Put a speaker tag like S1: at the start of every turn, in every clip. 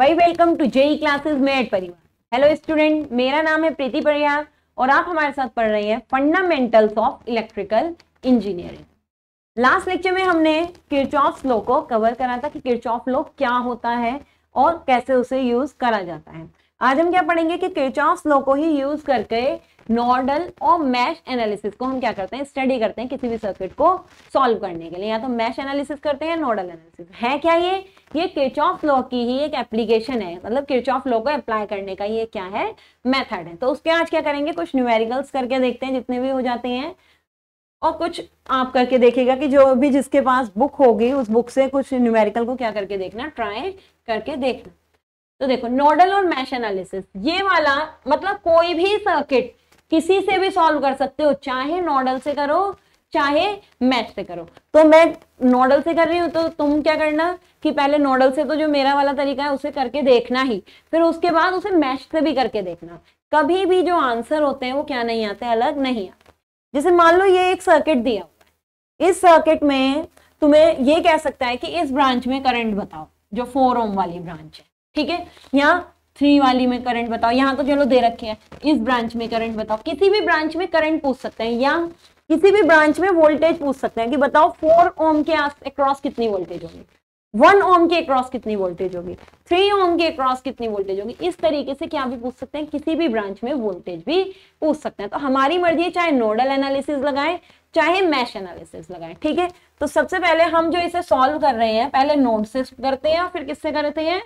S1: वही welcome to JE classes मेट परिवार
S2: हेलो स्टूडेंट मेरा नाम है प्रीति परिहार और आप हमारे साथ पढ़ रहे हैं fundamentals of electrical engineering last lecture में हमने किरचॉफ लॉ को कवर करा था कि किरचॉफ लॉ क्या होता है और कैसे उसे यूज करा जाता है आज हम क्या पढ़ेंगे कि किरचॉफ लॉ को ही यूज करके नॉर्डल और मैश एनालिसिस को हम क्या करते हैं स्टडी करते हैं किसी भी सर्किट को सॉल्व करने के लिए या तो मैश एनालिसिस करते हैं या नॉर्डल एनालिसिस है क्या ये ये किच ऑफ लॉ की ही एक एप्लीकेशन है मतलब ऑफ लॉ को अप्लाई करने का ये क्या है मेथड है तो उसके आज क्या करेंगे कुछ न्यूमेरिकल्स करके देखते हैं जितने भी हो जाते हैं और कुछ आप करके देखेगा कि जो भी जिसके पास बुक होगी उस बुक से कुछ न्यूमेरिकल को क्या करके देखना ट्राई करके देखना तो देखो नोडल और मैश एनालिसिस ये वाला मतलब कोई भी सर्किट किसी से भी सॉल्व कर सकते हो चाहे नॉडल से करो चाहे मैथ से करो तो मैं नॉडल से कर रही हूँ तो तुम क्या करना कि पहले नॉडल से तो जो मेरा वाला तरीका है उसे करके देखना ही फिर उसके बाद उसे मैथ से भी करके देखना कभी भी जो आंसर होते हैं वो क्या नहीं आते अलग नहीं आते जैसे मान लो ये एक सर्किट दिया है इस सर्किट में तुम्हें ये कह सकता है कि इस ब्रांच में करंट बताओ जो फोर ओम वाली ब्रांच है ठीक है यहाँ थ्री वाली में करंट बताओ यहाँ तो चलो दे रखे हैं इस ब्रांच में करंट बताओ किसी भी ब्रांच में करंट पूछ सकते हैं या किसी भी ब्रांच में वोल्टेज पूछ सकते हैं कि बताओ फोर ओम के अक्रॉस कितनी वोल्टेज होगी वन ओम के अक्रॉस कितनी वोल्टेज होगी थ्री ओम के अक्रॉस कितनी वोल्टेज होगी इस तरीके से क्या भी पूछ सकते हैं किसी भी ब्रांच में वोल्टेज भी पूछ सकते हैं तो हमारी मर्जी है चाहे नोडल एनालिसिस लगाए चाहे मैश एनालिसिस लगाए ठीक है तो सबसे पहले हम जो इसे सॉल्व कर रहे हैं पहले नोड से करते हैं फिर किससे करते हैं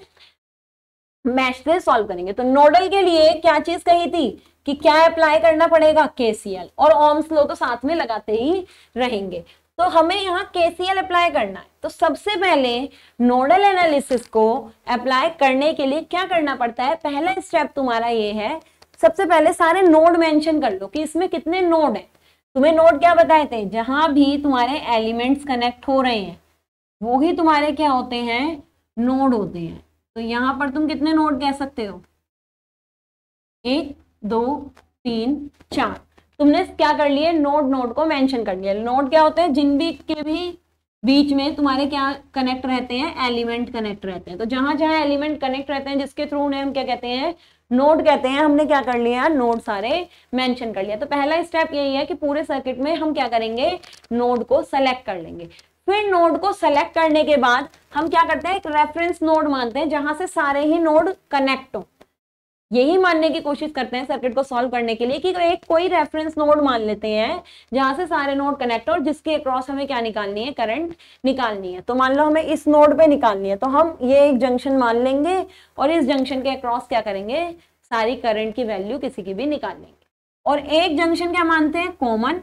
S2: मैच से सॉल्व करेंगे तो नोडल के लिए क्या चीज कही थी कि क्या अप्लाई करना पड़ेगा केसीएल और ओम्स लो तो साथ में लगाते ही रहेंगे तो हमें यहाँ केसीएल अप्लाई करना है तो सबसे पहले नोडल एनालिसिस को अप्लाई करने के लिए क्या करना पड़ता है पहला स्टेप तुम्हारा ये है सबसे पहले सारे नोड मेंशन कर लो कि इसमें कितने नोड हैं तुम्हें नोड क्या बताए थे जहां भी तुम्हारे एलिमेंट्स कनेक्ट हो रहे हैं वो ही तुम्हारे क्या होते हैं नोड होते हैं तो यहां पर तुम कितने नोड कह सकते हो एक दो तीन चार तुमने क्या कर लिए नोड नोड को मेंशन कर लिया नोड क्या होते हैं जिन भी के भी बीच में तुम्हारे क्या कनेक्ट रहते हैं एलिमेंट कनेक्ट रहते हैं तो जहां जहां एलिमेंट कनेक्ट रहते हैं जिसके थ्रू उन्हें हम क्या कहते हैं नोड कहते हैं हमने क्या कर लिया नोड सारे मेंशन कर लिया तो पहला स्टेप यही है कि पूरे सर्किट में हम क्या करेंगे नोड को सेलेक्ट कर लेंगे फिर नोड को सेलेक्ट करने के बाद हम क्या करते हैं एक रेफरेंस नोड मानते हैं जहां से सारे ही नोड कनेक्ट हो यही मानने की कोशिश करते हैं सर्किट को सॉल्व करने के लिए कि एक कोई रेफरेंस नोड मान लेते हैं जहां से सारे नोड कनेक्ट और जिसके अक्रॉस हमें क्या निकालनी है करंट निकालनी है तो मान लो हमें इस नोड पे निकालनी है तो हम ये एक जंक्शन मान लेंगे और इस जंक्शन के अक्रॉस क्या करेंगे सारी करंट की वैल्यू किसी की भी निकाल लेंगे और एक जंक्शन क्या मानते हैं कॉमन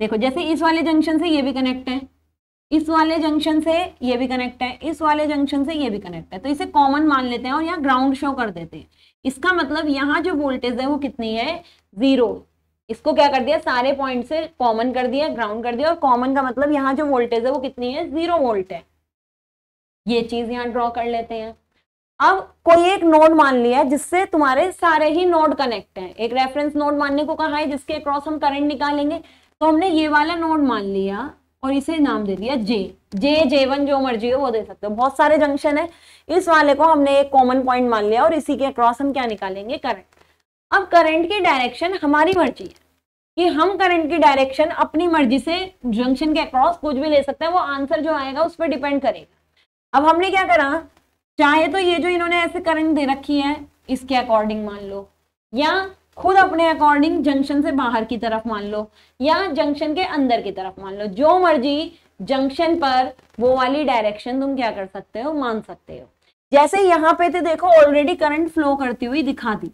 S2: देखो जैसे इस वाले जंक्शन से ये भी कनेक्ट है इस वाले जंक्शन से ये भी कनेक्ट है इस वाले जंक्शन से ये भी कनेक्ट है तो इसे कॉमन मान लेते हैं और यहाँ ग्राउंड शो कर देते हैं इसका मतलब यहाँ जो वोल्टेज है वो कितनी है जीरो इसको क्या कर दिया सारे पॉइंट से कॉमन कर दिया ग्राउंड कर दिया और कॉमन का मतलब यहाँ जो वोल्टेज है वो कितनी है जीरो वोल्ट है ये चीज यहाँ ड्रॉ कर लेते हैं अब कोई एक नोड मान लिया जिससे तुम्हारे सारे ही नोड कनेक्ट हैं एक रेफरेंस नोड मानने को कहा है जिसके क्रॉस हम करंट निकालेंगे तो हमने ये वाला नोड मान लिया और इसे नाम दे दिया जे जे जे वन जो मर्जी हो वो दे सकते हो बहुत सारे जंक्शन है इस वाले को हमने एक कॉमन पॉइंट मान लिया और इसी के अक्रॉस हम क्या निकालेंगे करंट अब करंट की डायरेक्शन हमारी मर्जी है कि हम करंट की डायरेक्शन अपनी मर्जी से जंक्शन के अक्रॉस कुछ भी ले सकते हैं वो आंसर जो आएगा उस पर डिपेंड करेगा अब हमने क्या करा चाहे तो ये जो इन्होंने ऐसे करंट दे रखी है इसके अकॉर्डिंग मान लो या खुद अपने अकॉर्डिंग जंक्शन से बाहर की तरफ मान लो या जंक्शन के अंदर की तरफ मान लो जो मर्जी जंक्शन पर वो वाली डायरेक्शन तुम क्या कर सकते हो मान सकते हो जैसे यहाँ पे थे देखो ऑलरेडी करंट फ्लो करती हुई दिखा दी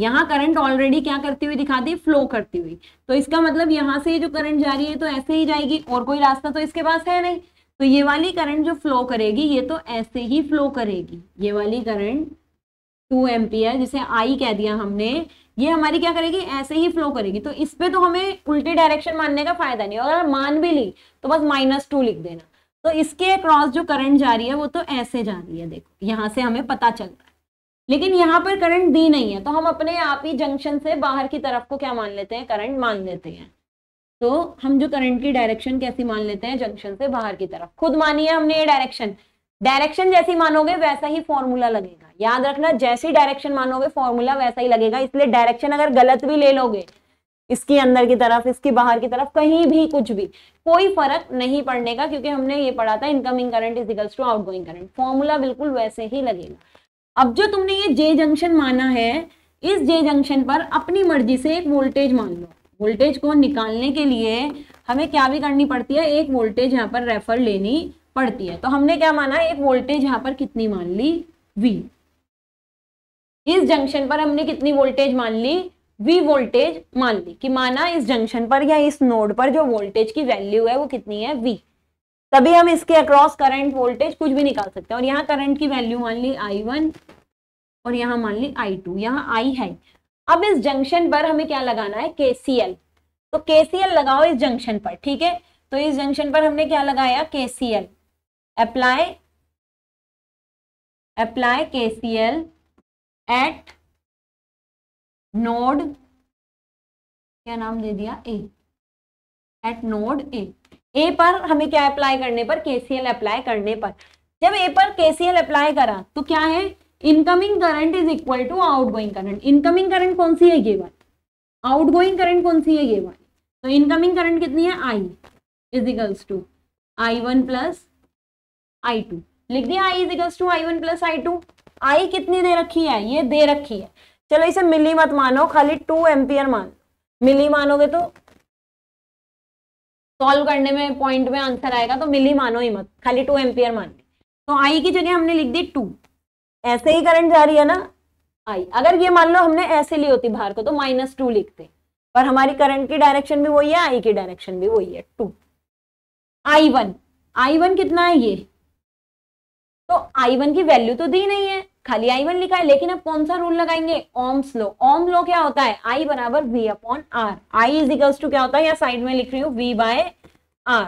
S2: यहाँ करंट ऑलरेडी क्या करती हुई दिखा दी फ्लो करती हुई तो इसका मतलब यहाँ से जो करंट जा रही है तो ऐसे ही जाएगी और कोई रास्ता तो इसके पास है नहीं तो ये वाली करंट जो फ्लो करेगी ये तो ऐसे ही फ्लो करेगी ये वाली करंट टू एम्पियर जिसे आई कह दिया हमने ये हमारी क्या करेगी ऐसे ही फ्लो करेगी तो इस पे तो हमें उल्टी डायरेक्शन मानने का फायदा नहीं अगर मान भी ली तो बस माइनस टू लिख देना तो इसके अक्रॉस जो करंट जा रही है वो तो ऐसे जा रही है देखो यहाँ से हमें पता चल रहा है लेकिन यहाँ पर करंट दी नहीं है तो हम अपने आप ही जंक्शन से बाहर की तरफ को क्या मान लेते हैं करंट मान लेते हैं तो हम जो करंट की डायरेक्शन कैसी मान लेते हैं जंक्शन से बाहर की तरफ खुद मानिए हमने ये डायरेक्शन डायरेक्शन जैसी मानोगे वैसा ही फॉर्मूला लगेगा याद रखना जैसी डायरेक्शन मानोगे फॉर्मूला वैसा ही लगेगा इसलिए डायरेक्शन अगर गलत भी ले लोगे इसकी अंदर की तरफ इसकी बाहर की तरफ कहीं भी कुछ भी कोई फर्क नहीं पड़ने का क्योंकि हमने ये पढ़ा था incoming current is equals to outgoing current formula बिल्कुल वैसे ही लगेगा अब जो तुमने ये जे जंक्शन माना है इस जे जंक्शन पर अपनी मर्जी से एक वोल्टेज मान लो वोल्टेज को निकालने के लिए हमें क्या भी करनी पड़ती है एक वोल्टेज यहाँ पर रेफर लेनी पड़ती है तो हमने क्या माना एक वोल्टेज यहाँ पर कितनी मान ली वी इस जंक्शन पर हमने कितनी वोल्टेज मान ली वी वोल्टेज मान ली कि माना इस जंक्शन पर या इस नोड पर जो वोल्टेज की वैल्यू है वो कितनी है वी तभी हम इसके अक्रॉस करंट वोल्टेज कुछ भी निकाल सकते हैं और यहाँ करंट की वैल्यू मान ली आई वन और यहाँ मान ली आई टू यहाँ आई है अब इस जंक्शन पर हमें क्या लगाना है के सी एल तो के सी एल लगाओ इस जंक्शन पर ठीक है तो इस जंक्शन पर हमने क्या लगाया K
S1: C L apply apply kcl at node क्या नाम दे दिया ए एट नोड ए ए पर हमें क्या अप्लाई करने
S2: पर केसीएल अप्लाई करने पर जब ए पर केसीएल अप्लाई करा तो क्या है incoming current is equal to outgoing current incoming current कौन सी है ये वाली आउटगोइंग करंट कौन सी है ये वाली तो इनकमिंग करंट कितनी है I is equals to I one plus I two लिख दिया I is equals to I one plus I two I कितनी दे रखी है ये दे रखी है चलो इसे मिली मत मानो खाली टू एम्पियर मान मिली मानोगे तो सॉल्व करने में पॉइंट में आंसर आएगा तो मिली मानो ही मत खाली टू एम्पियर मान तो आई की जगह हमने लिख दी टू ऐसे ही करंट जा रही है ना आई अगर ये मान लो हमने ऐसे ली होती बाहर को तो माइनस टू लिखते पर हमारी करंट की डायरेक्शन भी वही है आई की डायरेक्शन भी वही है two I one I one कितना है ये तो आई वन की वैल्यू तो दी नहीं है खाली आई वन लिखा है लेकिन अब कौन सा रूल लगाएंगे ओम्स लो ओम लो क्या होता है आई बराबर V upon R I is equals to क्या होता है या साइड में लिख रही हूँ वी बाय आर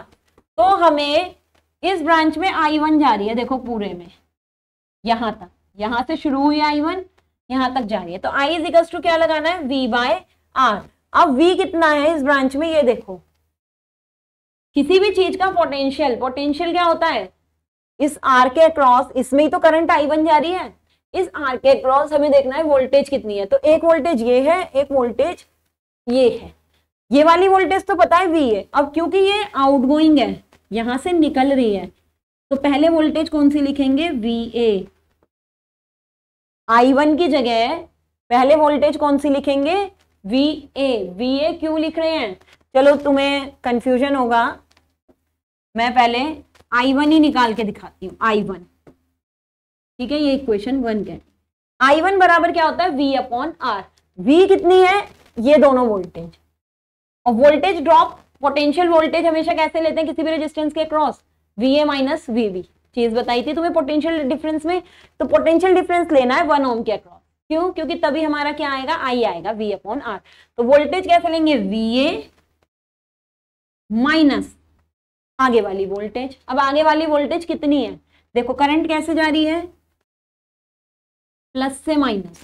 S2: तो हमें इस ब्रांच में आई वन जा रही है देखो पूरे में यहां तक यहां से शुरू हुई आई वन यहां तक जा रही है तो आई इज इक्वल्स टू क्या लगाना है वी बाय आर अब वी कितना है इस ब्रांच में ये देखो किसी भी चीज का पोटेंशियल पोटेंशियल क्या होता है इस आर के अक्रॉस इसमें ही तो करंट आई वन जा रही है इस आर के अक्रॉस हमें देखना है वोल्टेज कितनी है तो एक वोल्टेज ये है एक वोल्टेज ये है ये वाली वोल्टेज तो पता है वी है अब क्योंकि ये आउटगोइंग है यहां से निकल रही है तो पहले वोल्टेज कौन सी लिखेंगे वी ए आई वन की जगह पहले वोल्टेज कौन सी लिखेंगे वी ए वी ए क्यों लिख रहे हैं चलो तुम्हें कंफ्यूजन होगा मैं पहले आई वन ही निकाल के दिखाती हूँ आई वन ठीक है ये इक्वेशन वन के आई वन बराबर क्या होता है वी अपॉन आर वी कितनी है ये दोनों वोल्टेज और वोल्टेज ड्रॉप पोटेंशियल वोल्टेज हमेशा कैसे लेते हैं किसी भी रेजिस्टेंस के across V A minus V B चीज बताई थी तुम्हें पोटेंशियल डिफरेंस में तो पोटेंशियल डिफरेंस लेना है वन ओम के अक्रॉस क्यों क्योंकि तभी हमारा क्या आएगा आई आएगा वी अपॉन आर तो वोल्टेज कैसे लेंगे
S1: वी ए माइनस आगे वाली वोल्टेज अब आगे वाली वोल्टेज कितनी है देखो करंट कैसे जा रही है
S2: प्लस से माइनस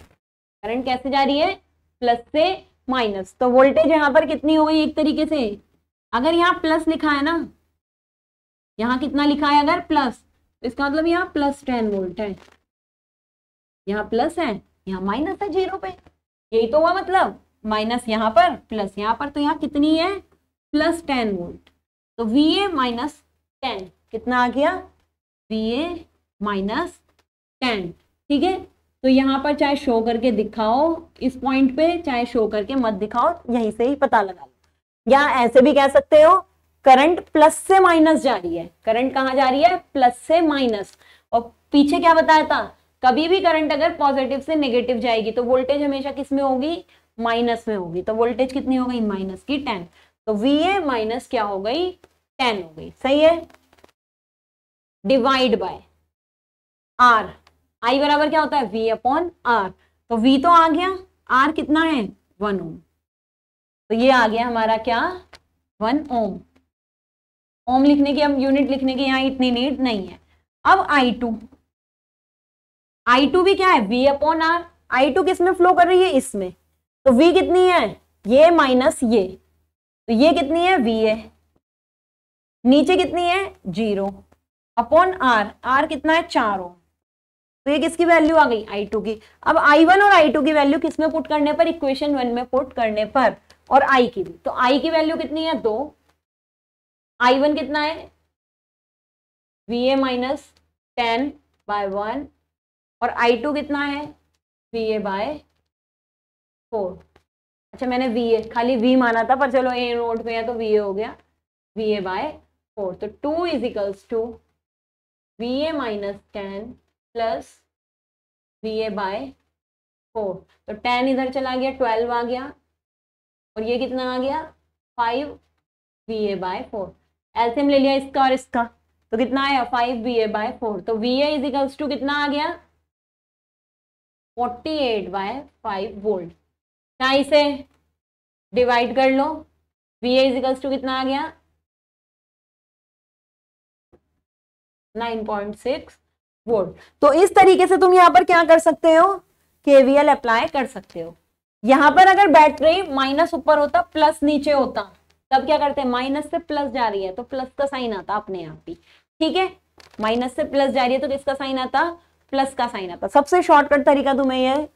S2: करंट कैसे जा रही है प्लस से माइनस तो वोल्टेज यहां पर कितनी हो गई एक तरीके से अगर यहाँ प्लस लिखा है ना यहाँ कितना लिखा है अगर प्लस तो इसका मतलब यहाँ प्लस टेन वोल्ट है यहाँ प्लस है यहाँ माइनस है जीरो पे यही तो हुआ मतलब माइनस यहाँ पर प्लस यहाँ पर तो यहाँ कितनी है प्लस टेन वोल्ट तो वी ए माइनस टेन कितना आ गया वी ए माइनस टेन ठीक है तो यहाँ पर चाहे शो करके दिखाओ इस पॉइंट पे चाहे शो करके मत दिखाओ यहीं से ही पता लगा लो या ऐसे भी कह सकते हो करंट प्लस से माइनस जा रही है करंट कहाँ जा रही है प्लस से माइनस और पीछे क्या बताया था कभी भी करंट अगर पॉजिटिव से नेगेटिव जाएगी तो वोल्टेज हमेशा किस में होगी माइनस में होगी तो वोल्टेज कितनी हो गई माइनस की टेन तो वी ए माइनस क्या हो गई टेन हो गई सही है
S1: डिवाइड बाय आर आई बराबर क्या होता है वी अपॉन आर तो वी तो आ गया आर कितना है वन ओम तो ये आ
S2: गया हमारा क्या वन ओम ओम लिखने की अब यूनिट लिखने की यहाँ इतनी नीड नहीं है अब आई टू आई टू भी क्या है V upon R I two किस में फ्लो कर रही है इसमें तो वी कितनी है ये माइनस ये तो ये कितनी है वी ए नीचे कितनी है जीरो अपॉन आर आर कितना है चार ओम तो ये किसकी वैल्यू आ गई आई टू की अब आई वन और आई टू की वैल्यू किस में पुट करने पर इक्वेशन वन में पुट करने पर और आई की भी
S1: तो आई की वैल्यू कितनी है दो आई वन कितना है V A minus ten by one और आई टू कितना है
S2: वी ए बाय फोर अच्छा मैंने वी ए खाली वी माना था पर चलो ए नोट में है तो वी ए हो गया वी ए बाय फोर तो two is equals to
S1: V A minus ten plus V A by four तो टेन इधर चला गया ट्वेल्व आ गया और ये कितना आ
S2: गया five V A by four में ले लिया इसका और इसका तो कितना आया five V A by four तो V A is equals to कितना आ गया
S1: forty eight by five volt यहाँ इसे डिवाइड कर लो वी एजिकल्स टू कितना आ गया नाइन पॉइंट सिक्स वोल्ट तो इस तरीके से तुम यहाँ पर क्या कर सकते हो
S2: केवीएल अप्लाई कर सकते हो यहां पर अगर बैटरी माइनस ऊपर होता प्लस नीचे होता तब क्या करते हैं माइनस से प्लस जा रही है तो प्लस का साइन आता अपने आप ही ठीक है माइनस से प्लस जा रही है तो किसका साइन आता प्लस का साइन आता सबसे शॉर्टकट तरीका तुम्हें यह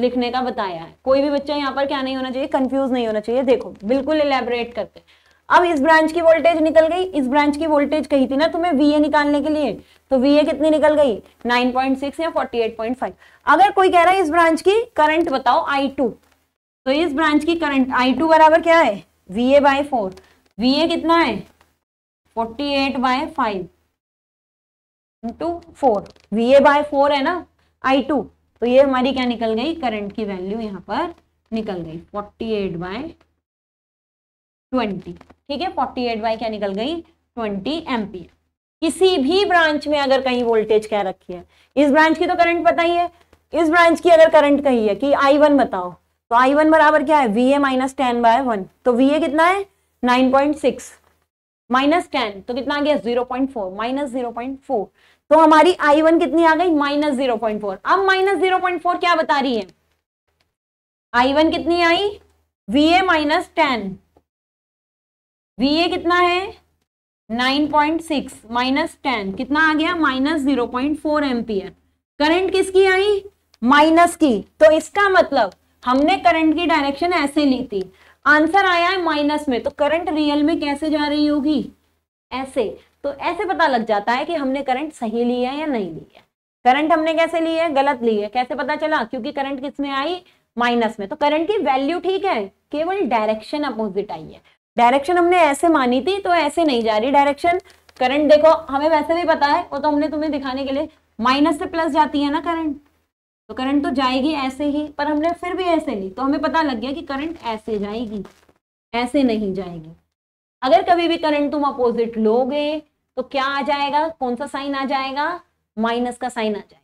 S2: लिखने का बताया है कोई भी बच्चा यहाँ पर क्या नहीं होना चाहिए कंफ्यूज नहीं होना चाहिए देखो बिल्कुल इलेबोरेट करते अब इस ब्रांच की वोल्टेज निकल गई इस ब्रांच की वोल्टेज कही थी ना तुम्हें वीए निकालने के लिए तो वी कितनी निकल गई 9.6 या 48.5 अगर कोई कह रहा है इस ब्रांच की करंट बताओ आई तो इस ब्रांच की करंट आई बराबर क्या है ए बाय फोर वीए कितना है forty eight by five into four V A by four है ना आई टू तो ये हमारी क्या निकल गई करंट की वैल्यू यहाँ पर निकल गई फोर्टी एट बाय ट्वेंटी ठीक है फोर्टी एट बाय क्या निकल गई ट्वेंटी एम्पियर किसी भी ब्रांच में अगर कहीं वोल्टेज क्या रखी है इस ब्रांच की तो करंट पता ही है इस ब्रांच की अगर करंट कही है कि आई वन बताओ तो आई वन बराबर क्या है V A minus ten by one तो वी ए कितना है nine point six minus ten तो कितना आ गया zero point four minus zero point four तो हमारी आई वन कितनी आ गई माइनस जीरो पॉइंट फोर अब माइनस जीरो पॉइंट फोर क्या बता रही है आई वन कितनी आई V A minus ten V A कितना है nine point six minus ten कितना आ गया minus zero point four ampere current किसकी आई माइनस की तो इसका मतलब हमने करंट की डायरेक्शन ऐसे ली थी आंसर आया है माइनस में तो करंट रियल में कैसे जा रही होगी ऐसे तो ऐसे पता लग जाता है कि हमने करंट सही लिया है या नहीं लिया करंट हमने कैसे लिया है गलत ली है कैसे पता चला क्योंकि करंट किसमें आई माइनस में तो करंट की वैल्यू ठीक है केवल डायरेक्शन अपोजिट आई है डायरेक्शन हमने ऐसे मानी थी तो ऐसे नहीं जा रही डायरेक्शन करंट देखो हमें वैसे भी पता है वो तो हमने तुम्हें दिखाने के लिए माइनस से प्लस जाती है ना करंट तो करंट तो जाएगी ऐसे ही पर हमने फिर भी ऐसे ली तो हमें पता लग गया कि करंट ऐसे जाएगी ऐसे नहीं जाएगी अगर कभी भी करंट तुम अपोजिट लोगे तो क्या आ जाएगा कौन सा साइन आ जाएगा माइनस का साइन आ जाएगा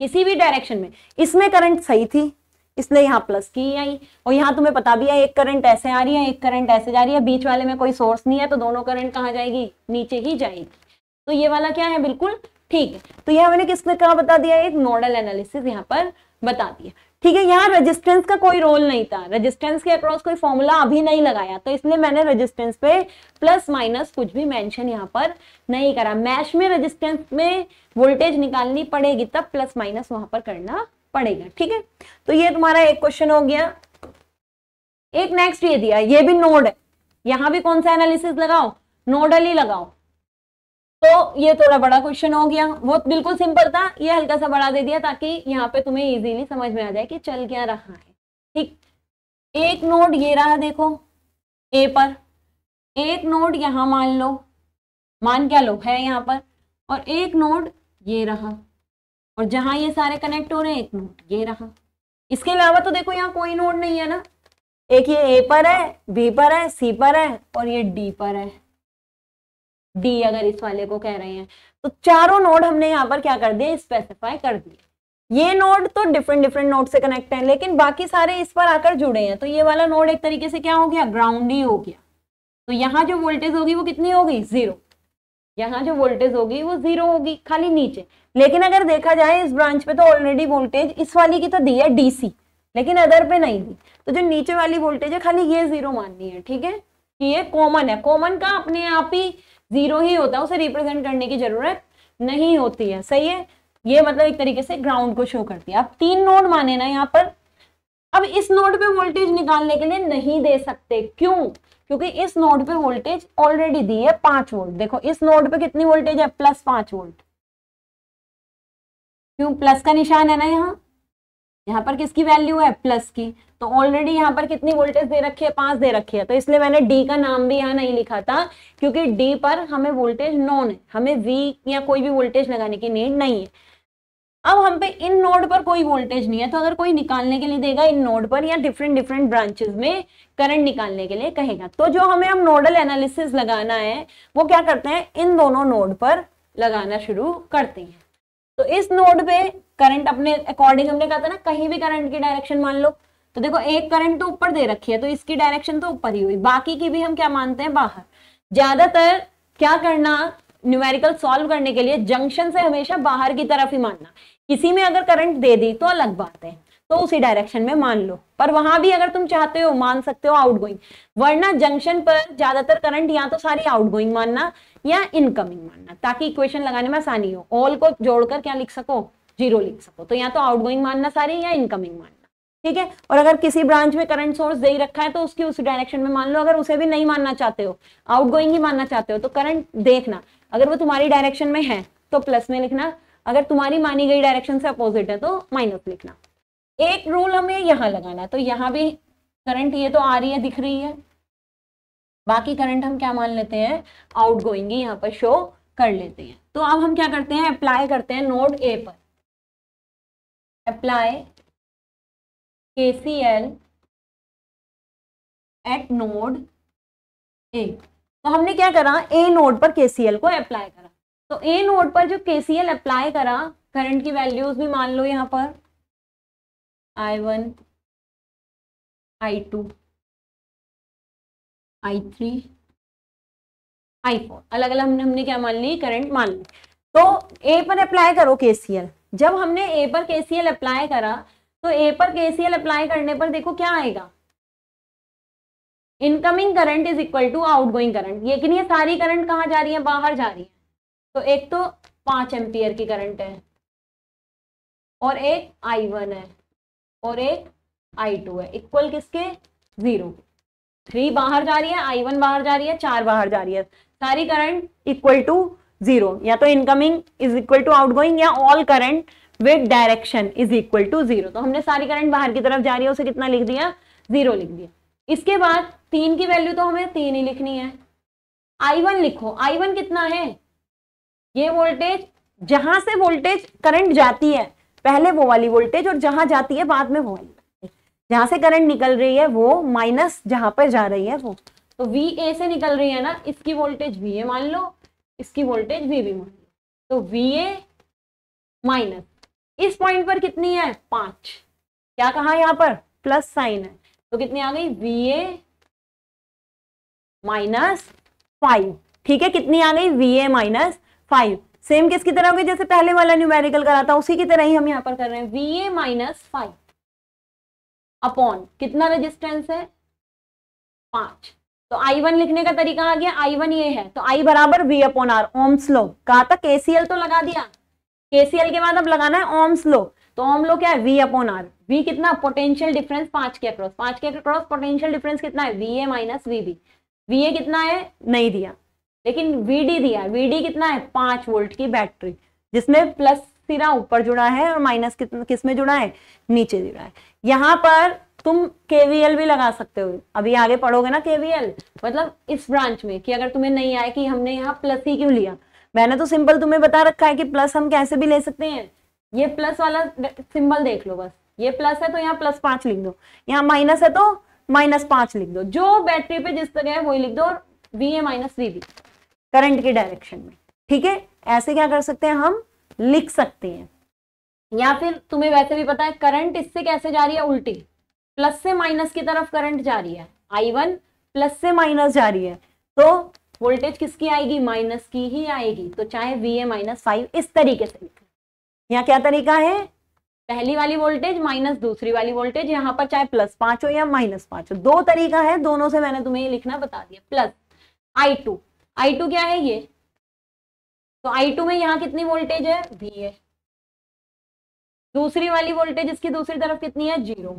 S2: किसी भी डायरेक्शन में इसमें करंट सही थी इसलिए यहाँ प्लस की आई और यहाँ तुम्हें पता भी है एक करंट ऐसे आ रही है एक करंट ऐसे जा रही है बीच वाले में कोई सोर्स नहीं है तो दोनों करंट कहाँ जाएगी नीचे ही जाएगी तो ये वाला क्या है बिल्कुल ठीक है तो यह मैंने किसने कहा बता दिया एक नोडल एनालिसिस यहाँ पर बता दिया ठीक है यहाँ रेजिस्टेंस का कोई रोल नहीं था रेजिस्टेंस के अक्रॉस कोई फॉर्मूला अभी नहीं लगाया तो इसलिए मैंने रेजिस्टेंस पे प्लस माइनस कुछ भी मेंशन यहाँ पर नहीं करा मैश में रेजिस्टेंस में वोल्टेज निकालनी पड़ेगी तब प्लस माइनस वहां पर करना पड़ेगा ठीक है तो ये तुम्हारा एक क्वेश्चन हो गया एक नेक्स्ट ये दिया ये भी नोड है यहां भी कौन सा एनालिसिस लगाओ नोडल ही लगाओ तो ये थोड़ा बड़ा क्वेश्चन हो गया बहुत बिल्कुल सिंपल था ये हल्का सा बड़ा दे दिया ताकि यहाँ पे तुम्हें इजीली समझ में आ जाए कि चल क्या रहा है ठीक एक नोड ये रहा देखो ए पर एक नोड यहाँ मान लो मान क्या लो है यहाँ पर और एक नोड ये रहा और जहां ये सारे कनेक्ट हो रहे हैं एक नोड ये रहा इसके अलावा तो देखो यहाँ कोई नोड नहीं है ना एक ये ए पर है बी पर है सी पर है और ये डी पर है डी अगर इस वाले को कह रहे हैं तो चारों नोड हमने यहाँ पर क्या कर दिए स्पेसिफाई कर दिए ये नोड तो डिफरेंट डिफरेंट नोड से कनेक्ट है लेकिन बाकी सारे इस पर आकर जुड़े हैं तो ये वाला नोड एक तरीके से क्या हो गया ग्राउंड ही हो गया तो यहाँ जो वोल्टेज होगी वो कितनी होगी जीरो यहाँ जो वोल्टेज होगी वो जीरो होगी खाली नीचे लेकिन अगर देखा जाए इस ब्रांच पे तो ऑलरेडी वोल्टेज इस वाली की तो दी है डीसी लेकिन अदर पे नहीं दी तो जो नीचे वाली वोल्टेज है खाली ये जीरो माननी है ठीक है कि ये कॉमन है कॉमन का अपने आप ही जीरो ही होता है उसे रिप्रेजेंट करने की जरूरत नहीं होती है सही है ये मतलब एक तरीके से ग्राउंड को शो करती है अब तीन नोड माने ना यहाँ पर अब इस नोड पे वोल्टेज निकालने के लिए नहीं दे सकते क्यों क्योंकि इस नोड पे वोल्टेज ऑलरेडी दी है पांच वोल्ट देखो इस नोड पे कितनी वोल्टेज है प्लस पांच वोल्ट क्यों प्लस का निशान है ना यहाँ यहाँ पर किसकी वैल्यू है प्लस की तो ऑलरेडी यहाँ पर कितनी वोल्टेज दे रखी है पांच दे रखी है तो इसलिए मैंने डी का नाम भी यहाँ नहीं लिखा था क्योंकि डी पर हमें वोल्टेज नॉन है हमें वी या कोई भी वोल्टेज लगाने की नीड नहीं है अब हम पे इन नोड पर कोई वोल्टेज नहीं है तो अगर कोई निकालने के लिए देगा इन नोड पर या डिफरेंट डिफरेंट ब्रांचेस में करंट निकालने के लिए कहेगा तो जो हमें हम नोडल एनालिसिस लगाना है वो क्या करते हैं इन दोनों नोड पर लगाना शुरू करते हैं तो इस नोड पे करंट अपने अकॉर्डिंग हमने कहा था ना कहीं भी करंट की डायरेक्शन मान लो तो देखो एक करंट तो ऊपर दे रखी है तो इसकी डायरेक्शन तो ऊपर ही हुई बाकी की भी हम क्या मानते हैं बाहर ज्यादातर क्या करना न्यूमेरिकल सॉल्व करने के लिए जंक्शन से हमेशा बाहर की तरफ ही मानना किसी में अगर करंट दे दी तो अलग बात है तो उसी डायरेक्शन में मान लो पर वहां भी अगर तुम चाहते हो मान सकते हो आउटगोइंग वरना जंक्शन पर ज्यादातर करंट या तो सारी आउटगोइंग मानना या इनकमिंग मानना ताकि इक्वेशन लगाने में आसानी हो ऑल को जोड़कर क्या लिख सको जीरो लिख सको तो या तो आउटगोइंग मानना सारे या इनकमिंग मानना ठीक है और अगर किसी ब्रांच में करंट सोर्स दे ही रखा है तो उसकी उस डायरेक्शन में मान लो अगर उसे भी नहीं मानना चाहते हो गोइंग ही मानना चाहते हो तो करंट देखना अगर वो तुम्हारी डायरेक्शन में है तो प्लस में लिखना अगर तुम्हारी मानी गई डायरेक्शन से अपोजिट है तो माइनस लिखना एक रूल हमें यहाँ लगाना तो यहाँ भी करंट ये तो आ रही है दिख रही है बाकी करंट हम क्या मान लेते हैं आउट गोइंग यहाँ पर शो कर लेते हैं तो
S1: अब हम क्या करते हैं अप्लाई करते हैं नोड ए पर apply K C L at node A तो हमने क्या करा ए नोड पर के सी एल को अप्लाई करा तो ए नोड पर जो के सी एल अप्लाई करा करंट की वैल्यूज भी मान लो यहाँ पर I one I two I three I four अलग अलग हमने हमने क्या मान ली करंट मान ली
S2: तो ए पर अप्लाई करो एल जब हमने ए पर एल अप्लाई करा तो ए पर एल अप्लाई करने पर देखो क्या आएगा incoming current is equal to outgoing current लेकिन ये सारी करंट कहाँ जा रही है बाहर जा रही है तो एक तो पांच एम्पियर की करंट है और एक आई वन है और एक आई टू है इक्वल किसके जीरो थ्री बाहर जा रही है आई वन बाहर जा रही है चार बाहर जा रही है सारी करंट इक्वल टू जीरो या तो incoming is equal to outgoing या all current with direction is equal to zero तो हमने सारी करंट बाहर की तरफ जा रही है उसे कितना लिख दिया जीरो लिख दिया इसके बाद तीन की वैल्यू तो हमें तीन ही लिखनी है आई वन लिखो आई वन कितना है ये वोल्टेज जहां से वोल्टेज करंट जाती है पहले वो वाली वोल्टेज और जहां जाती है बाद में वो वाली जहां से करंट निकल रही है वो माइनस जहां पर जा रही है वो तो वी ए से निकल रही है ना इसकी वोल्टेज वी ए मान लो इसकी वोल्टेज वी बी मान लो तो वी ए माइनस इस पॉइंट पर कितनी है पांच क्या कहा यहां पर प्लस साइन है तो कितनी आ गई वी ए माइनस फाइव ठीक है कितनी आ गई V A minus five same किसकी तरह होगी जैसे पहले वाला न्यूमेरिकल करा था उसी की तरह ही हम यहाँ पर कर रहे हैं V A minus five upon कितना रेजिस्टेंस है पांच तो आई वन लिखने का तरीका आ गया आई वन ये है तो आई बराबर V upon R ohm's law कहा था केसीएल तो लगा दिया केसीएल के बाद अब लगाना है ओम्स लो तो ओम लो क्या है वी अपॉन आर वी कितना पोटेंशियल डिफरेंस पांच के अक्रॉस पांच के अक्रॉस पोटेंशियल डिफरेंस कितना है V A minus V B V A कितना है नहीं दिया लेकिन वी डी दिया वी डी कितना है पांच वोल्ट की बैटरी जिसमें प्लस सिरा ऊपर जुड़ा है और माइनस किस, किस में जुड़ा है नीचे जुड़ा है यहाँ पर तुम केवीएल भी लगा सकते हो अभी आगे पढ़ोगे ना केवीएल मतलब इस ब्रांच में कि अगर तुम्हें नहीं आए कि हमने यहाँ प्लस ही क्यों लिया मैंने तो सिंपल तुम्हें बता रखा है कि प्लस हम कैसे भी ले सकते हैं ये प्लस वाला सिंबल देख लो बस ये प्लस है तो यहाँ प्लस पांच लिख दो यहाँ माइनस है तो माइनस पांच लिख दो जो बैटरी पे जिस तरह है वही लिख दो और V A minus V B current की डायरेक्शन में ठीक है ऐसे क्या कर सकते हैं हम लिख सकते हैं या फिर तुम्हें वैसे भी पता है करंट इससे कैसे जा रही है उल्टी प्लस से माइनस की तरफ करंट जा रही है आई वन प्लस से माइनस जा रही है तो वोल्टेज किसकी आएगी माइनस की ही आएगी तो चाहे वी ए माइनस फाइव इस तरीके से लिखें यहाँ क्या तरीका है पहली वाली वोल्टेज माइनस दूसरी वाली वोल्टेज यहाँ पर चाहे प्लस पांच हो या माइनस पांच हो दो तरीका है दोनों से मैंने तुम्हें ये लिखना
S1: बता दिया plus I two I two क्या है ये तो आई टू में यहाँ कितनी वोल्टेज है वी है दूसरी वाली वोल्टेज इसकी दूसरी तरफ कितनी है जीरो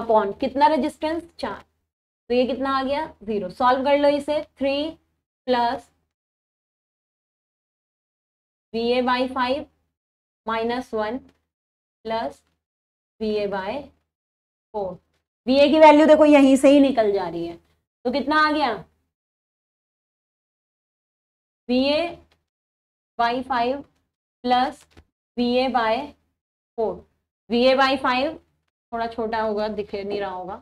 S1: अपॉन कितना रेजिस्टेंस चार तो ये कितना आ गया जीरो सॉल्व कर लो इसे three plus V A by five minus one plus V A by four V A की वैल्यू देखो यहीं से ही निकल जा रही है तो कितना आ गया V A by five plus V A by four V A by five थोड़ा छोटा होगा दिख नहीं रहा होगा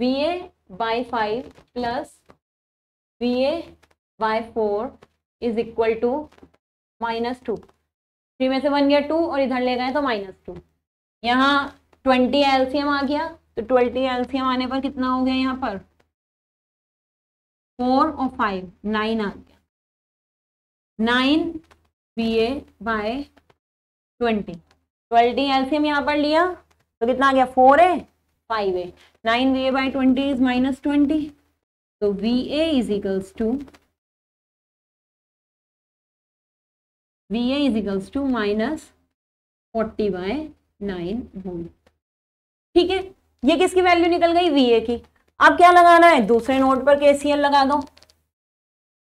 S1: V A by five plus V A by four is equal to minus two three
S2: में से वन गया टू और इधर ले गए तो माइनस टू यहाँ ट्वेंटी एल्सियम आ गया तो ट्वेंटी एल्सियम आने पर कितना हो गया यहाँ पर फोर और फाइव नाइन आ गया nine B A by twenty twelve D LCM यहाँ पर लिया तो कितना आ गया four
S1: A five A nine V A by twenty is minus twenty तो V A is equals to V A is equals to minus forty by nine volt ठीक
S2: है ये किसकी वैल्यू निकल गई वी ए की अब क्या लगाना है दूसरे नोड पर केसीएल लगा दो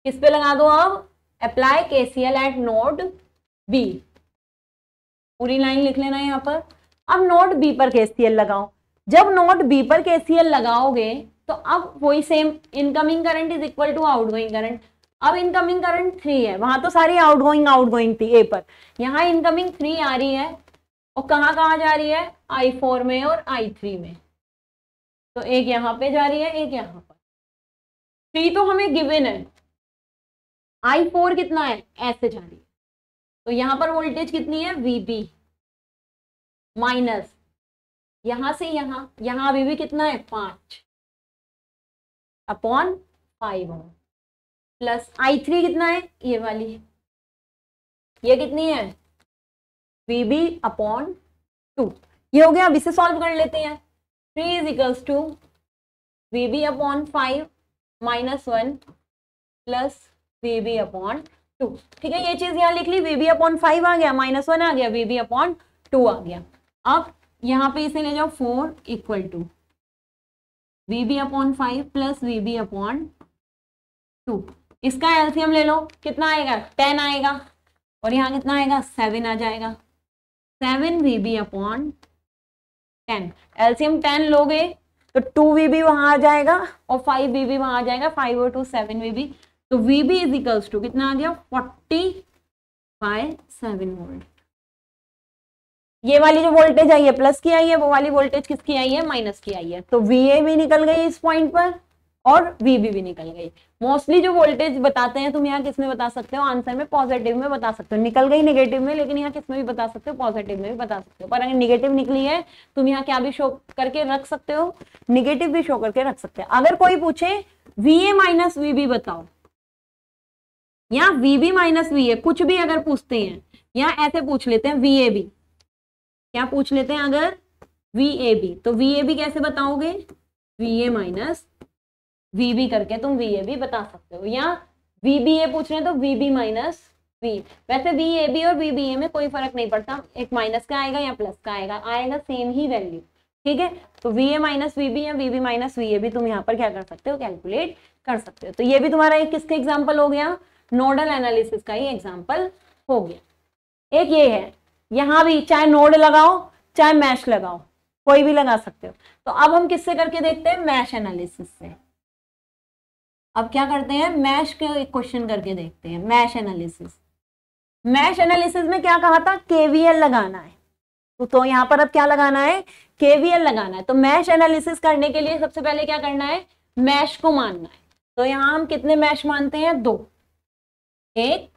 S2: किस पे लगा दो अब apply KCL at node B पूरी लाइन लिख लेना यहाँ पर अब नोड बी पर केसीएल लगाओ जब नोड बी पर केसीएल लगाओगे तो अब वही same incoming current is equal to outgoing current अब इनकमिंग करंट थ्री है वहां तो सारी आउटगोइंग आउटगोइंग थी ए पर यहाँ इनकमिंग थ्री आ रही है और कहाँ कहाँ जा रही है आई फोर में और आई
S1: थ्री में तो एक यहाँ पे जा रही है एक यहाँ पर थ्री तो हमें गिवन है आई फोर कितना है ऐसे जा रही है तो यहाँ पर वोल्टेज कितनी है वी बी माइनस यहां से यहां यहां अभी भी कितना है पांच upon five ohm plus I three कितना है ये वाली है ये कितनी है वी बी अपॉन टू ये हो गया अब इसे सॉल्व कर लेते हैं
S2: three is equals to V B upon five minus one plus V B upon two ठीक है ये चीज यहाँ लिख ली वी बी अपॉन फाइव आ गया माइनस वन आ गया वी बी अपॉन टू आ गया अब यहाँ पे इसे ले जाओ four equal to V B upon five plus V B upon two इसका एल्सियम ले लो कितना आएगा टेन आएगा और यहाँ कितना आएगा सेवन आ जाएगा seven V B upon ten LCM ten लोगे तो टू वी बी वहां आ जाएगा और फाइव वी बी वहां आ जाएगा फाइव और टू सेवन वी बी तो V B is equals to कितना आ गया फोर्टी बाय सेवन वोल्ट ये वाली जो वोल्टेज आई है प्लस की आई है वो वाली वोल्टेज किसकी आई है माइनस की आई है तो वी ए भी निकल गई इस पॉइंट पर और वी भी, भी निकल गई मोस्टली जो वोल्टेज बताते हैं तुम यहाँ किसमें बता सकते हो आंसर में पॉजिटिव में बता सकते हो निकल गई नेगेटिव में लेकिन यहाँ किसमें भी बता सकते हो पॉजिटिव में भी बता सकते हो पर अगर निगेटिव निकली है तुम यहाँ क्या भी शो करके रख सकते हो निगेटिव भी शो करके रख सकते हो अगर कोई पूछे V A minus V B बताओ या V B minus V A कुछ भी अगर पूछते हैं या ऐसे पूछ लेते हैं वी ए बी क्या पूछ लेते हैं अगर वी ए बी तो वी ए बी कैसे बताओगे V A minus V B करके तुम वी ए बी बता सकते हो या वी बी ए पूछ रहे हैं तो वी बी माइनस वी वैसे वी ए बी और वी बी ए में कोई फर्क नहीं पड़ता एक माइनस का आएगा या प्लस का आएगा आएगा सेम ही वैल्यू ठीक है तो V A minus V B या V B minus V A B तुम यहाँ पर क्या कर सकते हो कैलकुलेट कर सकते हो तो ये भी तुम्हारा एक किसका एग्जाम्पल हो गया नोडल एनालिसिस का ही एग्जाम्पल हो गया एक ये है यहाँ भी चाहे नोड लगाओ चाहे मैश लगाओ कोई भी लगा सकते हो तो अब हम किससे करके देखते हैं मैश एनालिसिस से अब क्या करते हैं मैश के एक क्वेश्चन करके देखते हैं मैश एनालिसिस मैश एनालिसिस में क्या कहा था केवीएल लगाना है तो यहाँ पर अब क्या लगाना है केवीएल लगाना है तो मैश एनालिसिस करने के लिए सबसे पहले क्या करना है मैश को मानना है तो यहाँ हम कितने मैश मानते हैं दो एक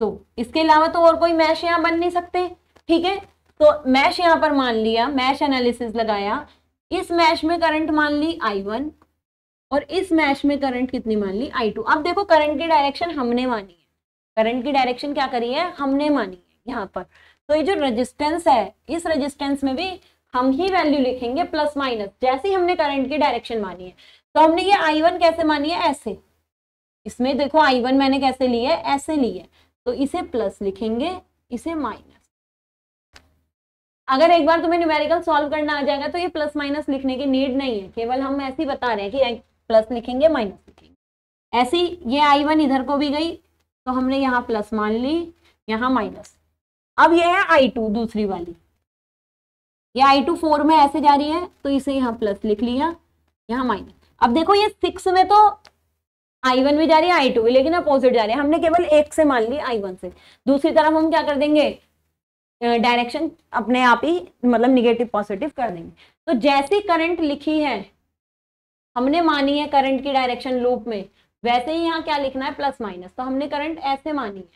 S2: दो इसके अलावा तो और कोई मैश यहाँ बन नहीं सकते ठीक है तो मैश यहाँ पर मान लिया मैश एनालिसिस लगाया इस मैश में करंट मान ली आई वन और इस मैश में करंट कितनी मान ली आई टू अब देखो करंट की डायरेक्शन हमने मानी है करंट की डायरेक्शन क्या करी है हमने मानी है यहाँ पर तो ये जो रेजिस्टेंस है इस रेजिस्टेंस में भी हम ही वैल्यू लिखेंगे प्लस माइनस जैसे ही हमने करंट की डायरेक्शन मानी है तो हमने ये आई वन कैसे मानी है ऐसे इसमें देखो आई वन मैंने कैसे लिया है ऐसे लिया है तो इसे प्लस लिखेंगे इसे माइनस अगर एक बार तुम्हें न्यूमेरिकल सॉल्व करना आ जाएगा तो ये प्लस माइनस लिखने की नीड नहीं है केवल हम ऐसे ही बता रहे हैं कि प्लस लिखेंगे माइनस लिखेंगे ऐसे ये आई वन इधर को भी गई तो हमने यहाँ प्लस मान ली यहाँ माइनस अब ये है आई टू दूसरी वाली ये आई टू फोर में ऐसे जा रही है तो इसे यहाँ प्लस लिख लिया यहाँ माइनस अब देखो ये सिक्स में तो आई वन भी जा रही है आई टू भी लेकिन अपोजिट जा रही है हमने केवल एक से मान ली आई वन से दूसरी तरफ हम क्या कर देंगे डायरेक्शन अपने आप ही मतलब निगेटिव पॉजिटिव कर देंगे तो जैसी करंट लिखी है हमने मानी है करंट की डायरेक्शन लूप में वैसे ही यहाँ क्या लिखना है प्लस माइनस तो हमने करंट ऐसे मानी है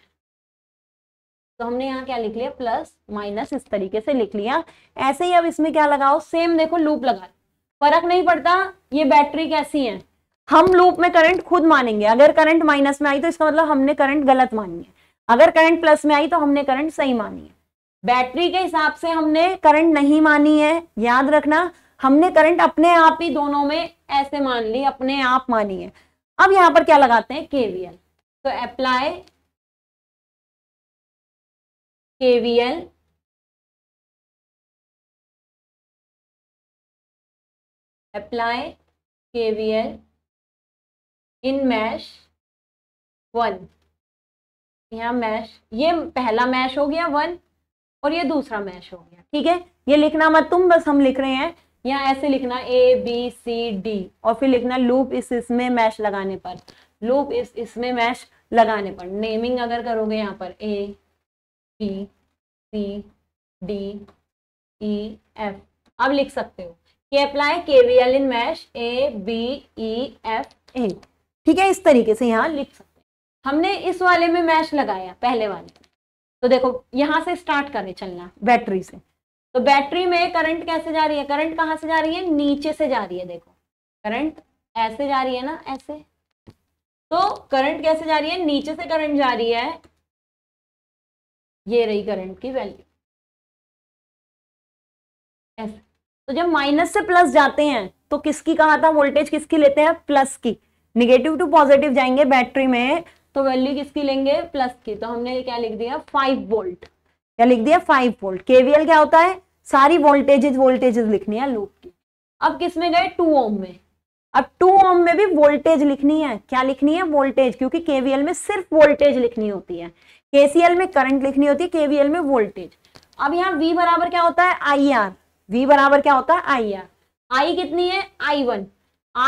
S2: तो हमने यहाँ क्या लिख लिया प्लस माइनस इस तरीके से लिख लिया ऐसे ही अब इसमें क्या लगाओ सेम देखो लूप लगा फर्क नहीं पड़ता ये बैटरी कैसी है हम लूप में करंट खुद मानेंगे अगर करंट माइनस में आई तो इसका मतलब हमने करंट गलत मानी है अगर करंट प्लस में आई तो हमने करंट सही मानी है बैटरी के हिसाब से हमने करंट नहीं मानी है याद रखना हमने करंट अपने आप ही दोनों में ऐसे मान ली अपने आप मानी है अब यहां पर क्या
S1: लगाते हैं केवीएल तो apply KVL apply KVL in mesh one यहाँ मैश ये पहला मैश हो
S2: गया वन और ये दूसरा मैश हो गया ठीक है ये लिखना मत तुम बस हम लिख रहे हैं यहाँ ऐसे लिखना ए बी सी डी और फिर लिखना लूप इस इसमें मैश लगाने पर लूप इस इसमें मैश लगाने पर नेमिंग अगर करोगे यहाँ पर A B
S1: C D
S2: E F अब लिख सकते हो कि apply K V L in mesh A B E F A ठीक है इस तरीके से यहाँ लिख सकते हमने इस वाले में मैश लगाया पहले वाले तो देखो यहाँ से स्टार्ट करें चलना बैटरी से तो बैटरी में करंट कैसे जा रही है करंट कहाँ से जा रही है नीचे से जा रही है देखो करंट ऐसे जा रही है ना ऐसे
S1: तो करंट कैसे जा रही है नीचे से करंट जा रही है ये रही करंट की वैल्यू ऐसे तो जब माइनस से प्लस जाते हैं तो किसकी कहा था वोल्टेज किसकी लेते हैं प्लस की निगेटिव टू पॉजिटिव
S2: जाएंगे बैटरी में तो वैल्यू किसकी लेंगे प्लस की तो हमने क्या लिख दिया फाइव वोल्ट क्या लिख दिया फाइव वोल्ट केवीएल क्या होता है सारी वोल्टेजेज वोल्टेजेस लिखनी है लूप की अब किस में गए टू ओम में अब टू ओम में भी वोल्टेज लिखनी है क्या लिखनी है वोल्टेज क्योंकि केवीएल में सिर्फ वोल्टेज लिखनी होती है केसीएल में करंट लिखनी होती है केवीएल में वोल्टेज अब यहाँ वी बराबर क्या होता है आई आर वी बराबर क्या होता है आई आर आई कितनी है आई वन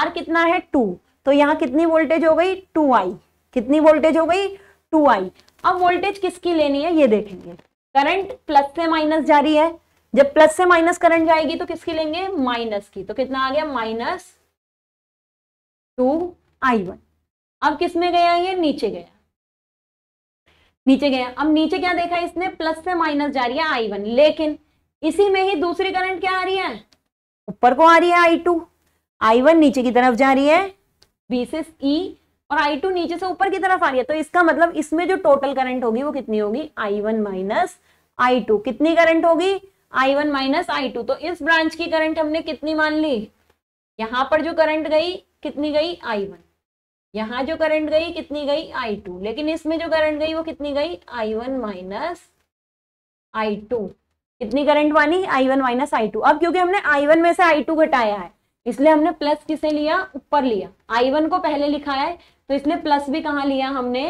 S2: आर कितना है टू तो यहाँ कितनी वोल्टेज हो गई टू आई कितनी वोल्टेज हो गई टू आई अब वोल्टेज किसकी लेनी है ये देखेंगे करंट प्लस से माइनस जा रही है जब प्लस से माइनस करंट जाएगी तो किसकी लेंगे माइनस
S1: की तो कितना आ गया माइनस टू आई वन अब किस में गया ये नीचे गया नीचे गया अब नीचे क्या देखा इसने
S2: प्लस से माइनस जा रही है आई वन लेकिन इसी में ही दूसरी करंट क्या आ रही है ऊपर को आ रही है आई टू आई वन नीचे की तरफ जा रही है बीसिस ई और आई टू नीचे से ऊपर की तरफ आ रही है तो इसका मतलब इसमें जो टोटल करंट होगी वो कितनी होगी I one minus I two कितनी करंट होगी I one minus I two तो इस ब्रांच की करंट हमने कितनी मान ली यहां पर जो करंट गई कितनी गई आई वन यहां जो करंट गई कितनी गई आई टू लेकिन इसमें जो करंट गई वो कितनी गई I one minus I two कितनी करंट मानी I one minus I two अब क्योंकि हमने आई वन में से आई टू घटाया है इसलिए हमने प्लस किसे लिया ऊपर लिया आई वन को पहले लिखा है तो इसलिए प्लस भी कहा लिया हमने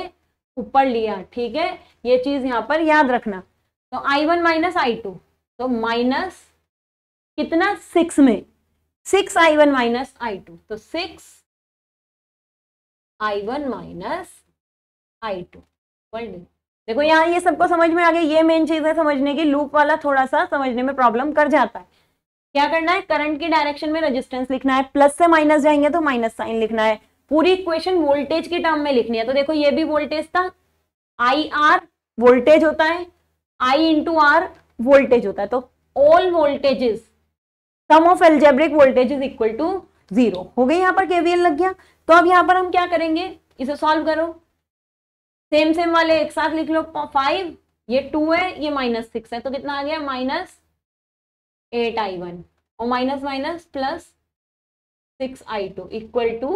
S2: ऊपर लिया ठीक है ये चीज यहाँ पर याद रखना
S1: तो I one minus I two तो माइनस कितना सिक्स में six I one minus I two तो six I one minus I two देखो यहाँ ये सबको समझ में आ गया ये मेन
S2: चीज है समझने की लूप वाला थोड़ा सा समझने में प्रॉब्लम कर जाता है क्या करना है करंट की डायरेक्शन में रेजिस्टेंस लिखना है प्लस से माइनस जाएंगे तो माइनस साइन लिखना है पूरी इक्वेशन वोल्टेज के टर्म में लिखनी है तो देखो ये भी वोल्टेज था आई आर वोल्टेज होता है आई इंटू आर वोल्टेज होता है तो all voltages sum of algebraic voltage is equal to zero हो गई यहां पर केवीएल लग गया तो अब यहां पर हम क्या करेंगे इसे सॉल्व करो सेम सेम वाले एक साथ लिख लो फाइव ये टू है ये माइनस सिक्स है तो कितना आ गया माइनस एट आई वन और minus minus plus six I two equal to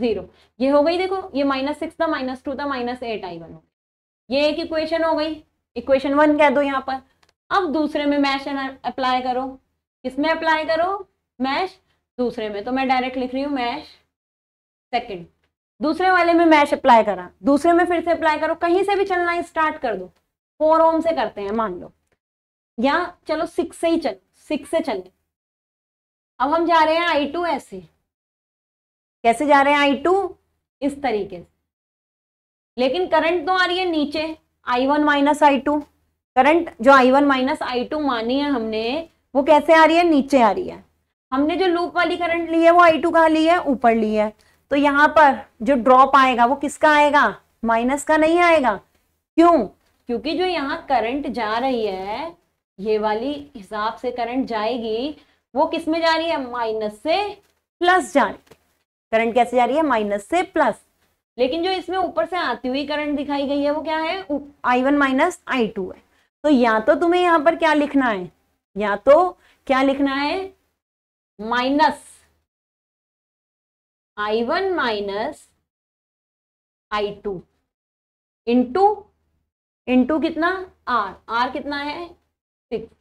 S2: zero ये हो गई देखो ये माइनस सिक्स था माइनस टू था माइनस एट आई वन हो गई ये एक इक्वेशन हो गई इक्वेशन वन कह दो यहाँ पर अब दूसरे में मैश अप्लाई करो किसमें अप्लाई करो मैश दूसरे में तो मैं डायरेक्ट लिख रही हूँ मैश सेकेंड दूसरे वाले में मैश अप्लाई करा दूसरे में फिर से अप्लाई करो कहीं से भी चलना स्टार्ट कर दो फोर ओम से करते हैं
S1: मान लो या चलो सिक्स से ही चलो सिक्स से चले अब हम जा रहे हैं आई टू ऐसे कैसे जा रहे हैं आई टू इस तरीके से
S2: लेकिन करंट तो आ रही है नीचे I one minus I two current जो I one minus I two मानी है हमने वो कैसे आ रही है नीचे आ रही है हमने जो लूप वाली करंट ली है वो आई टू कहा ली है ऊपर ली है तो यहाँ पर जो ड्रॉप आएगा वो किसका आएगा माइनस का नहीं आएगा क्यों क्योंकि जो यहाँ करंट जा रही है ये वाली हिसाब से करंट जाएगी वो किस में जा रही है माइनस से प्लस जा रही करंट कैसे जा रही है माइनस से प्लस लेकिन जो इसमें ऊपर से आती हुई करंट दिखाई गई है वो क्या है I one minus I two है तो
S1: या तो तुम्हें यहां पर क्या लिखना है या तो क्या लिखना है minus I one minus I two into into कितना आर आर कितना है सिक्स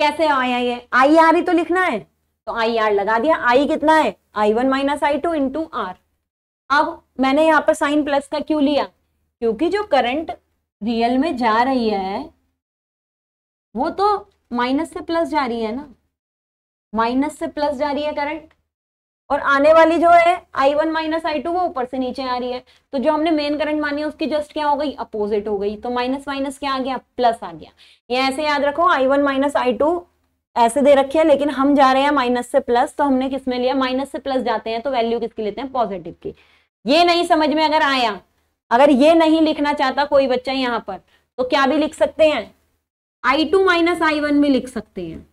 S1: कैसे आई ये है आई आर ही तो लिखना है तो आई आर लगा
S2: दिया आई कितना है I one minus I two into R अब मैंने यहाँ पर साइन प्लस का क्यों लिया क्योंकि जो करंट रियल में जा रही है वो तो माइनस से प्लस जा रही है ना माइनस से प्लस जा रही है करंट और आने वाली जो है I one minus I two वो ऊपर से नीचे आ रही है तो जो हमने मेन करंट मानी है उसकी जस्ट क्या हो गई अपोजिट हो गई तो माइनस माइनस क्या आ गया प्लस आ गया ये ऐसे याद रखो I one minus I two ऐसे दे रखे हैं लेकिन हम जा रहे हैं माइनस से प्लस तो हमने किस में लिया माइनस से प्लस जाते हैं तो वैल्यू किसकी लेते हैं पॉजिटिव की ये नहीं समझ में अगर आया अगर ये नहीं लिखना चाहता कोई बच्चा यहाँ पर तो क्या भी लिख सकते हैं I two minus I one भी लिख सकते हैं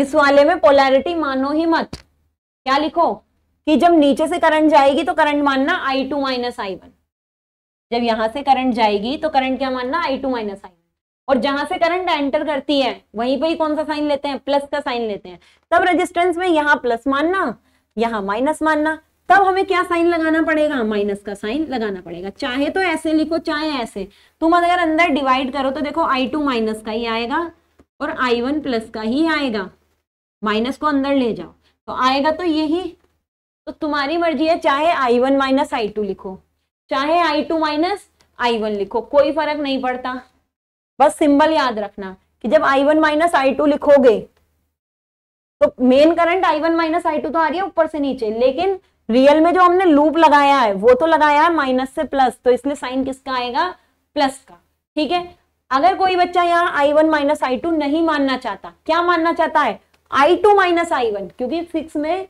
S2: इस वाले में पोलैरिटी मानो ही मत क्या लिखो कि जब नीचे से करंट जाएगी तो करंट मानना I two minus I one जब यहां से करंट जाएगी तो करंट क्या मानना I two minus I one और जहां से करंट एंटर करती है वहीं पे ही कौन सा साइन लेते हैं प्लस का साइन लेते हैं तब रेजिस्टेंस में यहाँ प्लस मानना यहाँ माइनस मानना तब हमें क्या साइन लगाना पड़ेगा माइनस का साइन लगाना पड़ेगा चाहे तो ऐसे लिखो चाहे ऐसे तुम अगर अंदर डिवाइड करो तो देखो आई टू माइनस का ही आएगा और आई वन प्लस का ही आएगा माइनस को अंदर ले जाओ तो आएगा तो यही तो तुम्हारी मर्जी है चाहे I one minus I two लिखो चाहे I two minus I one लिखो कोई फर्क नहीं पड़ता बस सिंबल याद रखना कि जब I one minus I two लिखोगे तो main current I one minus I two तो आ रही है ऊपर से नीचे लेकिन रियल में जो हमने लूप लगाया है वो तो लगाया है माइनस से प्लस तो इसलिए साइन किसका आएगा प्लस का ठीक है अगर कोई बच्चा यहाँ I one minus I two नहीं मानना चाहता क्या मानना चाहता है I two minus I one क्योंकि सिक्स में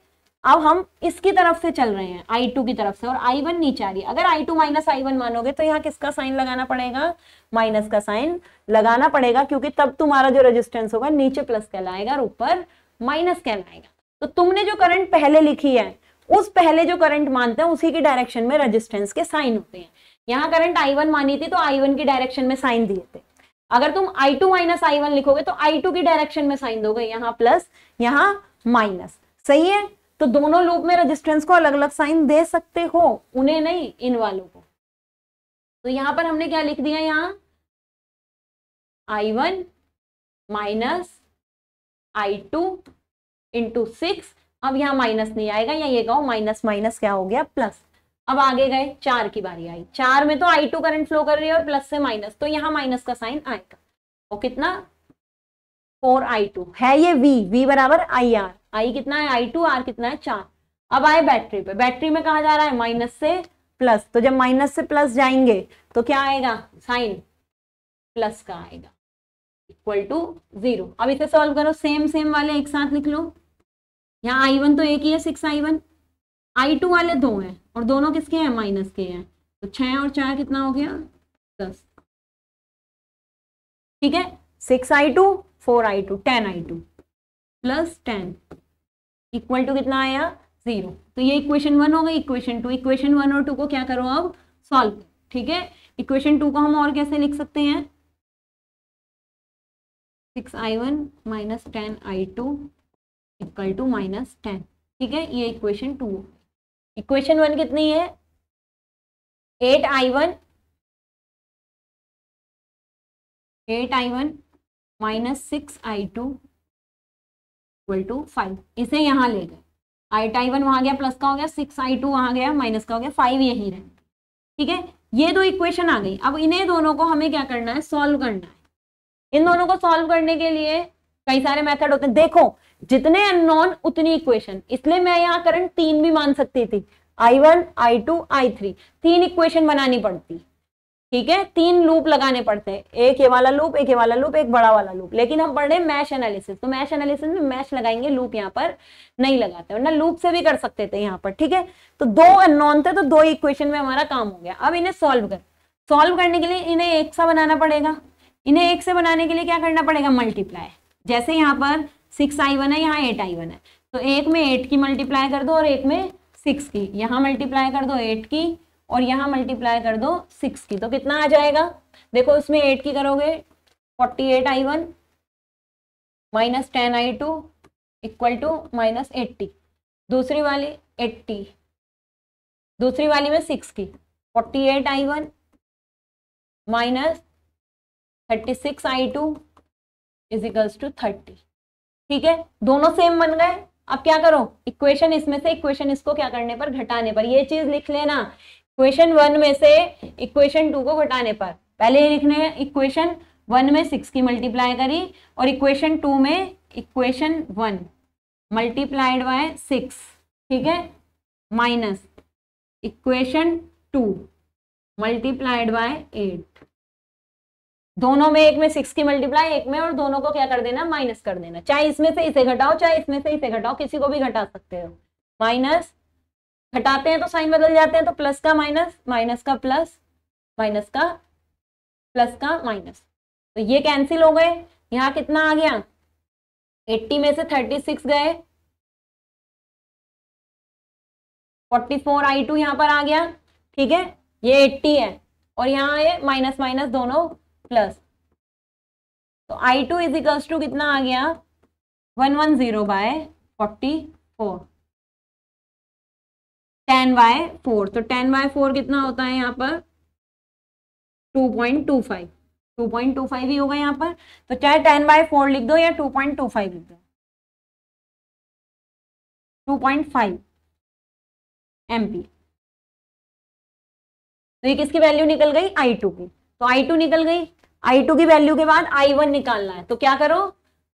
S2: अब हम इसकी तरफ से चल रहे हैं आई टू की तरफ से और आई वन नीचे आ रही है अगर I two minus I one मानोगे तो यहाँ किसका साइन लगाना पड़ेगा माइनस का साइन लगाना पड़ेगा क्योंकि तब तुम्हारा जो रेजिस्टेंस होगा नीचे प्लस कहलाएगा और ऊपर माइनस कहलाएगा तो तुमने जो करंट पहले लिखी है उस पहले जो करंट मानते हैं उसी की डायरेक्शन में रेजिस्टेंस के साइन होते हैं यहाँ करंट आई वन मानी थी तो आई वन की डायरेक्शन में साइन दिए थे अगर तुम I two minus I one लिखोगे तो आई टू की डायरेक्शन में साइन दोगे यहाँ प्लस यहाँ माइनस सही है तो दोनों लूप में रेजिस्टेंस को अलग अलग साइन दे सकते हो उन्हें
S1: नहीं इन वालों को तो यहां पर हमने क्या लिख दिया यहाँ I one minus I two
S2: into six अब यहां माइनस नहीं आएगा या ये कहो माइनस माइनस क्या हो गया प्लस अब आगे गए चार की बारी आई चार में तो आई टू करंट फ्लो कर रही है और प्लस से माइनस तो यहाँ माइनस का साइन आएगा और कितना फोर आई टू है ये वी वी बराबर आई आर आई कितना है आई टू आर कितना है चार अब आए बैटरी पे बैटरी में कहा जा रहा है माइनस से प्लस तो जब माइनस से प्लस जाएंगे तो क्या आएगा साइन प्लस का आएगा इक्वल टू जीरो अब इसे सॉल्व करो सेम सेम वाले एक साथ लिख लो
S1: यहाँ आई वन तो एक ही है six I one I two वाले दो हैं और दोनों किसके हैं माइनस के हैं तो छह और चार कितना हो गया दस ठीक है six I two four I two ten I two plus ten
S2: equal to कितना आया जीरो तो ये इक्वेशन वन हो गई इक्वेशन टू इक्वेशन वन और टू को क्या करो अब सॉल्व ठीक है इक्वेशन टू को हम और कैसे लिख सकते हैं
S1: six I one minus ten I two equal to minus ten ठीक है ये इक्वेशन टू इक्वेशन वन कितनी है eight I one eight I one minus six I two equal to five
S2: इसे यहां ले गए आइट आई वन वहां गया प्लस का हो गया सिक्स आई टू वहां गया माइनस का हो गया फाइव यही रहे ठीक है ये दो इक्वेशन आ गई अब इन्हें दोनों को हमें क्या करना है सॉल्व करना है इन दोनों को सॉल्व करने के लिए कई सारे मेथड होते हैं देखो जितने अननोन उतनी इक्वेशन इसलिए मैं यहाँ करंट तीन भी मान सकती थी I one I two I three तीन इक्वेशन बनानी पड़ती ठीक है तीन लूप लगाने पड़ते हैं एक ये वाला लूप एक ये वाला लूप एक बड़ा वाला लूप लेकिन हम पढ़ रहे हैं मैश एनालिसिस तो मैश एनालिसिस में मैश लगाएंगे लूप यहाँ पर नहीं लगाते वरना लूप से भी कर सकते थे यहाँ पर ठीक है तो दो अननोन थे तो दो इक्वेशन में हमारा काम हो गया अब इन्हें सॉल्व कर सॉल्व करने के लिए इन्हें एक सा बनाना पड़ेगा इन्हें एक से बनाने के लिए क्या करना पड़ेगा मल्टीप्लाई जैसे यहाँ पर सिक्स आई वन है यहाँ एट आई वन है तो एक में एट की मल्टीप्लाई कर दो और एक में सिक्स की यहाँ मल्टीप्लाई कर दो एट की और यहाँ मल्टीप्लाई कर दो सिक्स की तो कितना आ जाएगा देखो इसमें एट की करोगे
S1: forty eight I one minus ten I two equal to minus eighty दूसरी वाली एट्टी दूसरी वाली में सिक्स की forty eight I one minus thirty six I two equals to thirty ठीक है दोनों सेम बन
S2: गए अब क्या करो इक्वेशन इसमें से इक्वेशन इसको क्या करने पर घटाने पर ये चीज लिख लेना इक्वेशन वन में से इक्वेशन टू को घटाने पर पहले ये लिखने इक्वेशन वन में सिक्स की मल्टीप्लाई करी और इक्वेशन टू में equation one multiplied by six ठीक है minus equation two multiplied by eight दोनों में एक में सिक्स की मल्टीप्लाई एक में और दोनों को क्या कर देना माइनस कर देना चाहे इसमें से इसे घटाओ चाहे इसमें से इसे घटाओ किसी को भी घटा सकते हो माइनस घटाते हैं तो साइन बदल जाते हैं तो प्लस का माइनस माइनस का प्लस माइनस का प्लस का माइनस
S1: तो ये कैंसिल हो गए यहाँ कितना आ गया 80 में से 36 गए 44 आई टू यहाँ पर आ गया ठीक है ये 80 है और यहाँ ये माइनस माइनस दोनों प्लस तो I two is equals to कितना आ गया one one zero by forty four ten by four तो टेन बाय फोर कितना होता है यहाँ पर two point two five two point two five ही होगा यहाँ पर तो चाहे टेन बाय फोर लिख दो या टू पॉइंट टू फाइव लिख दो टू पॉइंट फाइव तो ये किसकी वैल्यू निकल गई आई टू की तो आई टू निकल गई आई टू की वैल्यू
S2: के बाद आई वन निकालना है तो क्या करो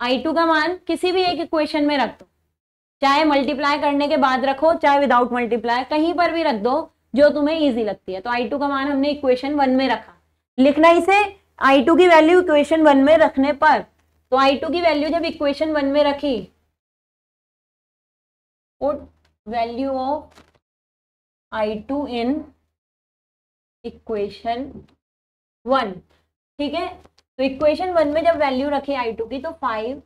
S2: आई टू का मान किसी भी एक इक्वेशन में रख दो चाहे मल्टीप्लाई करने के बाद रखो चाहे विदाउट मल्टीप्लाई कहीं पर भी रख दो जो तुम्हें ईजी लगती है तो आई टू का मान हमने इक्वेशन वन में रखा लिखना इसे आई टू की वैल्यू
S1: इक्वेशन वन में रखने पर तो आई टू की वैल्यू जब इक्वेशन वन में रखी value of I two in equation one ठीक है तो इक्वेशन वन में जब वैल्यू रखे आई टू की तो five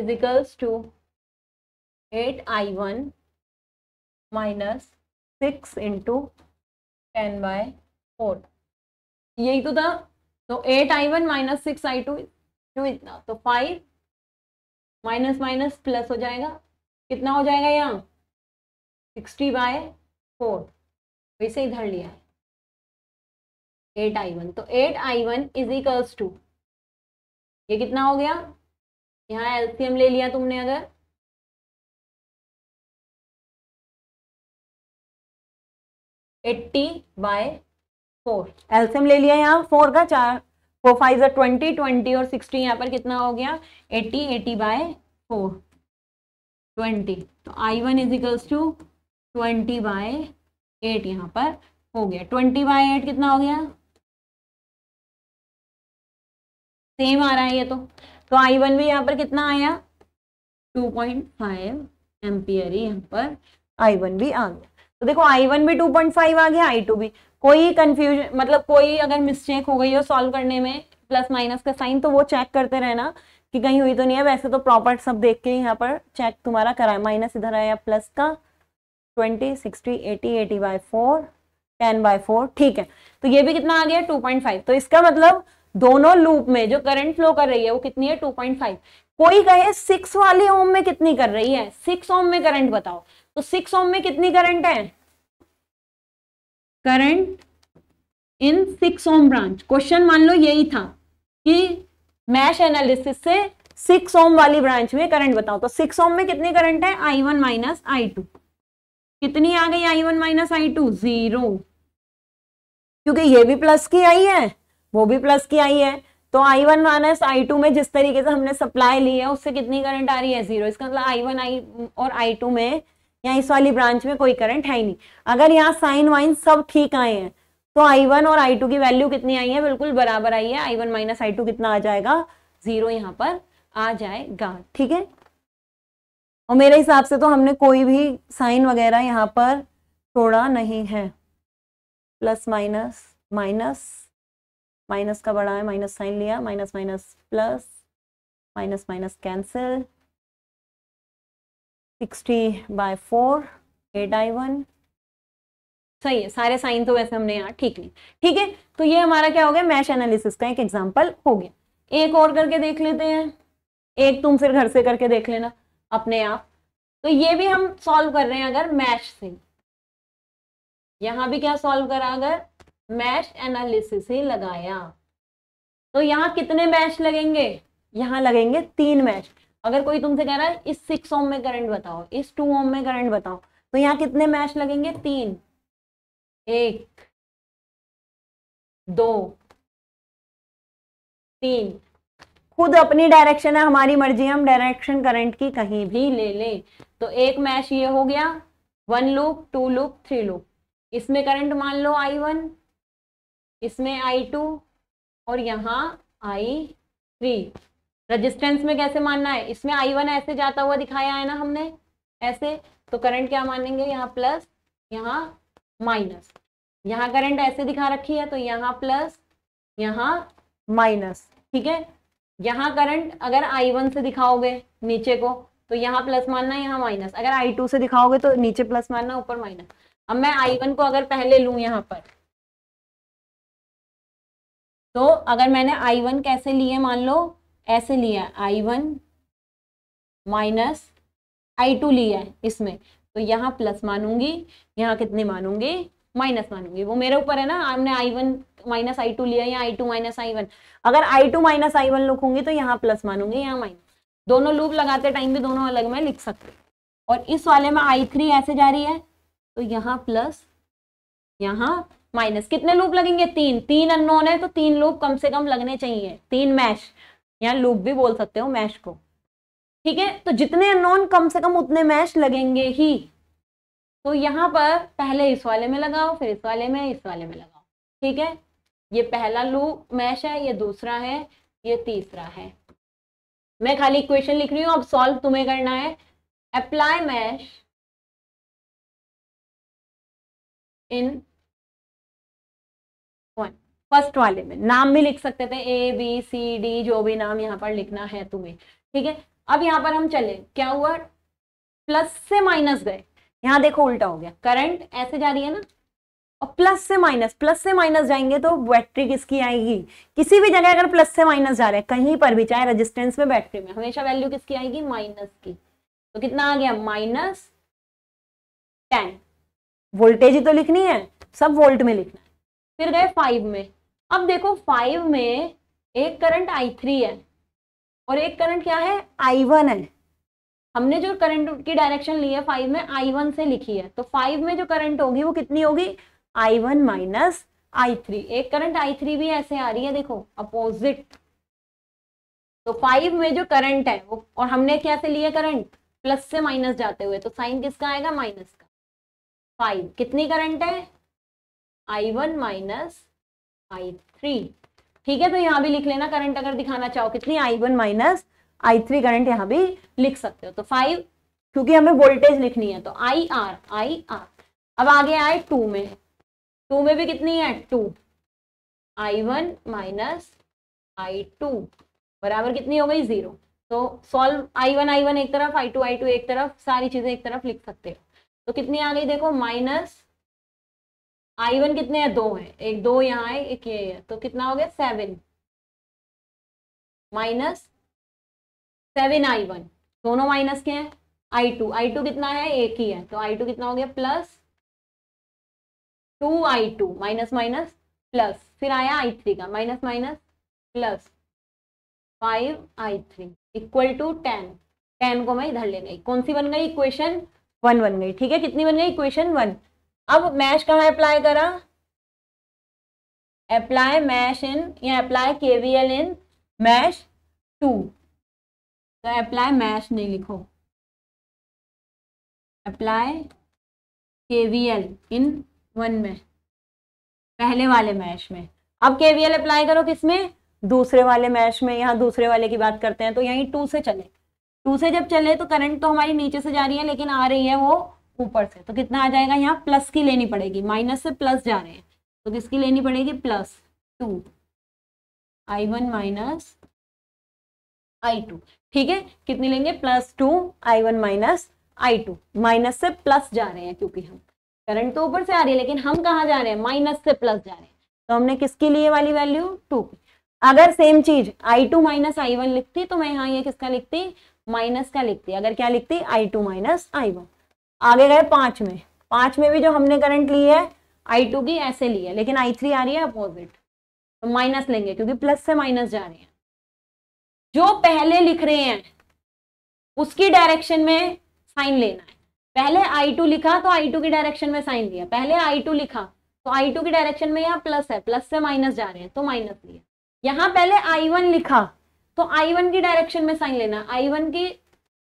S1: equals to eight I one minus six into ten by four यही तो था तो eight
S2: I one minus six I two two इतना तो फाइव माइनस माइनस
S1: प्लस हो जाएगा कितना हो जाएगा यहाँ सिक्सटी बाय फोर वैसे इधर लिया है एट आई वन तो eight I one is equals to ये कितना हो गया यहाँ एल्सियम ले लिया तुमने अगर एट्टी बाय फोर एल्सियम ले लिया यहाँ फोर का चार फोर
S2: फाइव ट्वेंटी ट्वेंटी और सिक्सटी यहाँ पर कितना हो गया eighty eighty by four
S1: twenty तो I one is equals to twenty by eight यहाँ पर हो गया ट्वेंटी बाय एट कितना हो गया सेम आ रहा है ये तो तो आई वन भी यहाँ पर कितना आया टू
S2: पॉइंट फाइव एम्पियर ही यहाँ पर आई वन भी आ गया तो देखो आई वन भी टू पॉइंट फाइव आ गया आई टू भी कोई कंफ्यूजन मतलब कोई अगर मिस्टेक हो गई हो सॉल्व करने में प्लस माइनस का साइन तो वो चेक करते रहना कि कहीं हुई तो नहीं है वैसे तो प्रॉपर सब देख के यहाँ पर चेक तुम्हारा करा माइनस इधर आया प्लस का twenty sixty eighty eighty by four ten by four ठीक है तो ये भी कितना आ गया टू पॉइंट फाइव तो इसका मतलब दोनों लूप में जो करंट फ्लो कर रही है वो कितनी है 2.5 कोई कहे सिक्स वाले ओम में कितनी कर रही है सिक्स ओम में करंट बताओ तो सिक्स ओम में कितनी करंट है current in six ohm branch question मान लो यही था कि मैश एनालिसिस से सिक्स ओम वाली ब्रांच में करंट बताओ तो सिक्स ओम में कितनी करंट है I one minus I two कितनी आ गई I one minus I two zero क्योंकि ये भी प्लस की आई है वो भी प्लस की आई है तो I one minus I two में जिस तरीके से हमने सप्लाई ली है उससे कितनी करंट आ रही है जीरो इसका मतलब आई वन आई और आई टू में या इस वाली ब्रांच में कोई करंट है ही नहीं अगर यहाँ साइन वाइन सब ठीक आए हैं तो आई वन और आई टू की वैल्यू कितनी आई है बिल्कुल बराबर आई है I one minus I two कितना आ जाएगा जीरो यहाँ पर आ जाएगा ठीक है और मेरे हिसाब से तो हमने कोई भी साइन वगैरह यहाँ पर छोड़ा नहीं है प्लस माइनस माइनस माइनस का बड़ा है माइनस
S1: साइन लिया minus minus plus minus minus cancel sixty by four eight I one
S2: सही है सारे साइन तो वैसे हमने यहाँ ठीक नहीं ठीक है तो ये हमारा क्या हो गया मैश एनालिसिस का एक एग्जाम्पल हो गया एक और करके देख लेते हैं एक तुम फिर घर से करके देख लेना अपने आप तो ये भी हम सॉल्व कर रहे हैं अगर मैश से यहाँ भी क्या सॉल्व करा अगर मैश एनालिसिस ही लगाया तो यहाँ कितने मैश लगेंगे यहाँ लगेंगे तीन मैश अगर कोई तुमसे कह रहा है इस
S1: सिक्स ओम में करंट बताओ इस टू ओम में करंट बताओ तो यहाँ कितने मैच लगेंगे तीन एक दो तीन खुद अपनी डायरेक्शन है हमारी मर्जी हम डायरेक्शन करंट की कहीं
S2: भी ले लें तो एक मैश ये हो गया one loop two loop three loop इसमें करंट मान लो आई वन इसमें आई टू और यहाँ आई थ्री रजिस्टेंस में कैसे मानना है इसमें आई वन ऐसे जाता हुआ दिखाया है ना हमने ऐसे तो करंट क्या मानेंगे यहाँ प्लस यहाँ माइनस यहाँ करंट ऐसे दिखा रखी है तो यहाँ प्लस यहाँ माइनस ठीक है यहाँ करंट अगर आई वन से दिखाओगे नीचे को तो यहाँ प्लस मानना यहाँ माइनस अगर आई टू से दिखाओगे तो नीचे प्लस मानना ऊपर माइनस अब मैं आई वन को अगर
S1: पहले लू यहाँ पर तो अगर मैंने आई वन कैसे लिए मान लो ऐसे लिया I one minus
S2: I two लिया है इसमें तो यहाँ प्लस मानूंगी यहाँ कितने मानूंगी माइनस मानूंगी वो मेरे ऊपर है ना हमने I one minus I two लिया या I two minus I one अगर I two minus I one लिखूंगी तो यहाँ प्लस मानूंगी यहाँ माइनस दोनों लूप लगाते टाइम भी दोनों अलग में लिख सकते और इस वाले में आई थ्री ऐसे जा रही है तो यहाँ प्लस यहाँ माइनस कितने लूप लगेंगे तीन तीन अननोन है तो तीन लूप कम से कम लगने चाहिए तीन मैश या लूप भी बोल सकते हो मैश को ठीक है तो जितने अननोन कम से कम उतने मैश लगेंगे ही तो यहाँ पर पहले इस वाले में लगाओ फिर इस वाले में इस वाले में लगाओ ठीक है ये पहला लूप मैश है ये दूसरा
S1: है ये तीसरा है मैं खाली इक्वेशन लिख रही हूँ अब सॉल्व तुम्हें करना है अप्लाई मैश इन फर्स्ट वाले में नाम भी लिख सकते थे ए
S2: बी सी डी जो भी नाम यहाँ पर लिखना है तुम्हें ठीक है अब यहाँ पर हम चले क्या हुआ प्लस से माइनस गए यहाँ देखो उल्टा हो गया करंट ऐसे जा रही है ना और प्लस से माइनस प्लस से माइनस जाएंगे तो बैटरी किसकी आएगी किसी भी जगह अगर प्लस से माइनस जा रहे हैं कहीं पर भी चाहे रेजिस्टेंस में बैटरी में हमेशा वैल्यू किसकी आएगी माइनस की तो कितना आ गया माइनस टेन वोल्टेज ही तो लिखनी है सब वोल्ट में लिखना है फिर गए फाइव में अब देखो फाइव में एक करंट आई थ्री है और एक करंट क्या है आई वन है हमने जो करंट की डायरेक्शन ली है फाइव में आई वन से लिखी है तो फाइव में जो करंट होगी वो कितनी होगी I one minus I three एक करंट आई थ्री भी ऐसे आ रही है देखो अपोजिट तो फाइव में जो करंट है वो और हमने क्या से लिया करंट प्लस से माइनस जाते हुए तो साइन किसका आएगा माइनस का फाइव कितनी करंट है I one minus I three ठीक है तो यहाँ भी लिख लेना करंट अगर दिखाना चाहो कितनी I one minus I three current यहाँ भी लिख सकते हो तो फाइव क्योंकि हमें वोल्टेज लिखनी है तो आई आर आई आर अब आगे आए टू में टू में भी कितनी है two I one minus I two बराबर कितनी हो गई जीरो तो solve I one I one एक तरफ आई टू आई टू एक तरफ सारी चीजें एक तरफ लिख सकते हो तो कितनी आ गई देखो माइनस
S1: आई वन कितने है? दो है एक दो यहाँ है एक ये है तो कितना हो गया seven minus seven I one दोनों माइनस के हैं आई टू आई टू कितना है एक ही है तो आई टू कितना हो गया plus
S2: two I two minus minus plus फिर आया आई थ्री का minus minus plus five I three equal to ten ten को मैं इधर ले गई कौन सी बन गई इक्वेशन वन बन गई ठीक है कितनी बन गई इक्वेशन वन अब मैश कहाँ
S1: अप्लाई करा अप्लाई मैश इन या apply KVL in mesh two तो अप्लाई मैश नहीं लिखो अप्लाई केवीएल इन वन में पहले वाले मैश में अब केवीएल अप्लाई करो किसमें दूसरे
S2: वाले मैश में यहाँ दूसरे वाले की बात करते हैं तो यहीं टू से चले टू से जब चले तो करंट तो हमारी नीचे से जा रही है लेकिन आ रही है वो ऊपर से तो कितना आ जाएगा यहाँ प्लस की लेनी पड़ेगी माइनस से प्लस जा रहे हैं तो किसकी लेनी पड़ेगी plus two I one minus I two ठीक है कितनी लेंगे plus two I one minus I two minus से प्लस जा रहे हैं क्योंकि हम करंट तो ऊपर से आ रही है लेकिन हम कहाँ जा रहे हैं माइनस से प्लस जा रहे हैं तो हमने किसके लिए वाली वैल्यू टू की अगर सेम चीज I two minus I one लिखती तो मैं यहाँ ये किसका लिखती माइनस का लिखती अगर क्या लिखती I two minus I one आगे गए पांच में पांच में भी जो हमने करंट ली है आई टू की ऐसे ली है लेकिन आई थ्री आ रही है अपोजिट तो माइनस लेंगे क्योंकि प्लस से माइनस जा रहे हैं जो पहले लिख रहे हैं उसकी डायरेक्शन में साइन लेना है पहले आई टू लिखा तो आई टू की डायरेक्शन में साइन लिया पहले आई टू लिखा तो आई टू की डायरेक्शन में यहाँ प्लस है प्लस से माइनस जा रहे हैं तो माइनस लिया यहाँ पहले आई वन लिखा तो आई वन की डायरेक्शन में साइन लेना आई वन की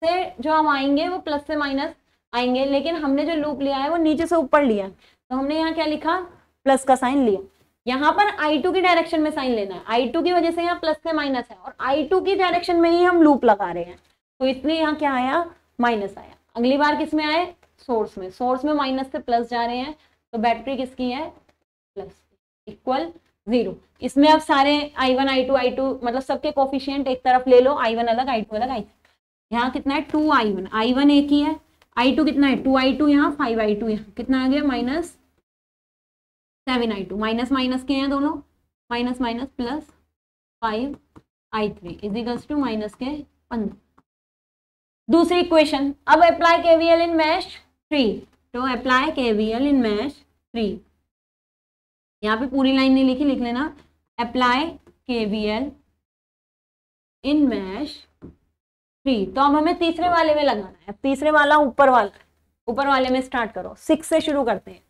S2: से जो हम आएंगे वो प्लस से माइनस आएंगे लेकिन हमने जो लूप लिया है वो नीचे से ऊपर लिया तो हमने यहाँ क्या लिखा प्लस का साइन लिया यहाँ पर आई टू की डायरेक्शन में साइन लेना है आई टू की वजह से यहाँ प्लस से माइनस है और आई टू की डायरेक्शन में ही हम लूप लगा रहे हैं तो इसलिए यहाँ क्या आया माइनस आया अगली बार किस में आए सोर्स में सोर्स में माइनस से प्लस जा रहे हैं तो बैटरी किसकी है प्लस इक्वल जीरो इसमें आप सारे I one I two I two मतलब सबके कोफिशियंट एक तरफ ले लो आई वन अलग आई टू अलग आई यहाँ कितना है two I one I one एक ही है आई टू कितना है टू आई टू यहाँ फाइव आई टू यहाँ कितना आ गया minus seven I two minus minus के हैं दोनों minus minus plus five I three equals to minus के पंद्रह दूसरी क्वेश्चन अब apply KVL in mesh three तो apply KVL in mesh three
S1: यहाँ पे पूरी लाइन नहीं लिखी लिख लेना apply KVL in mesh three तो अब हमें तीसरे वाले में लगाना
S2: है तीसरे वाला ऊपर वाला ऊपर वाले में स्टार्ट करो सिक्स से शुरू करते हैं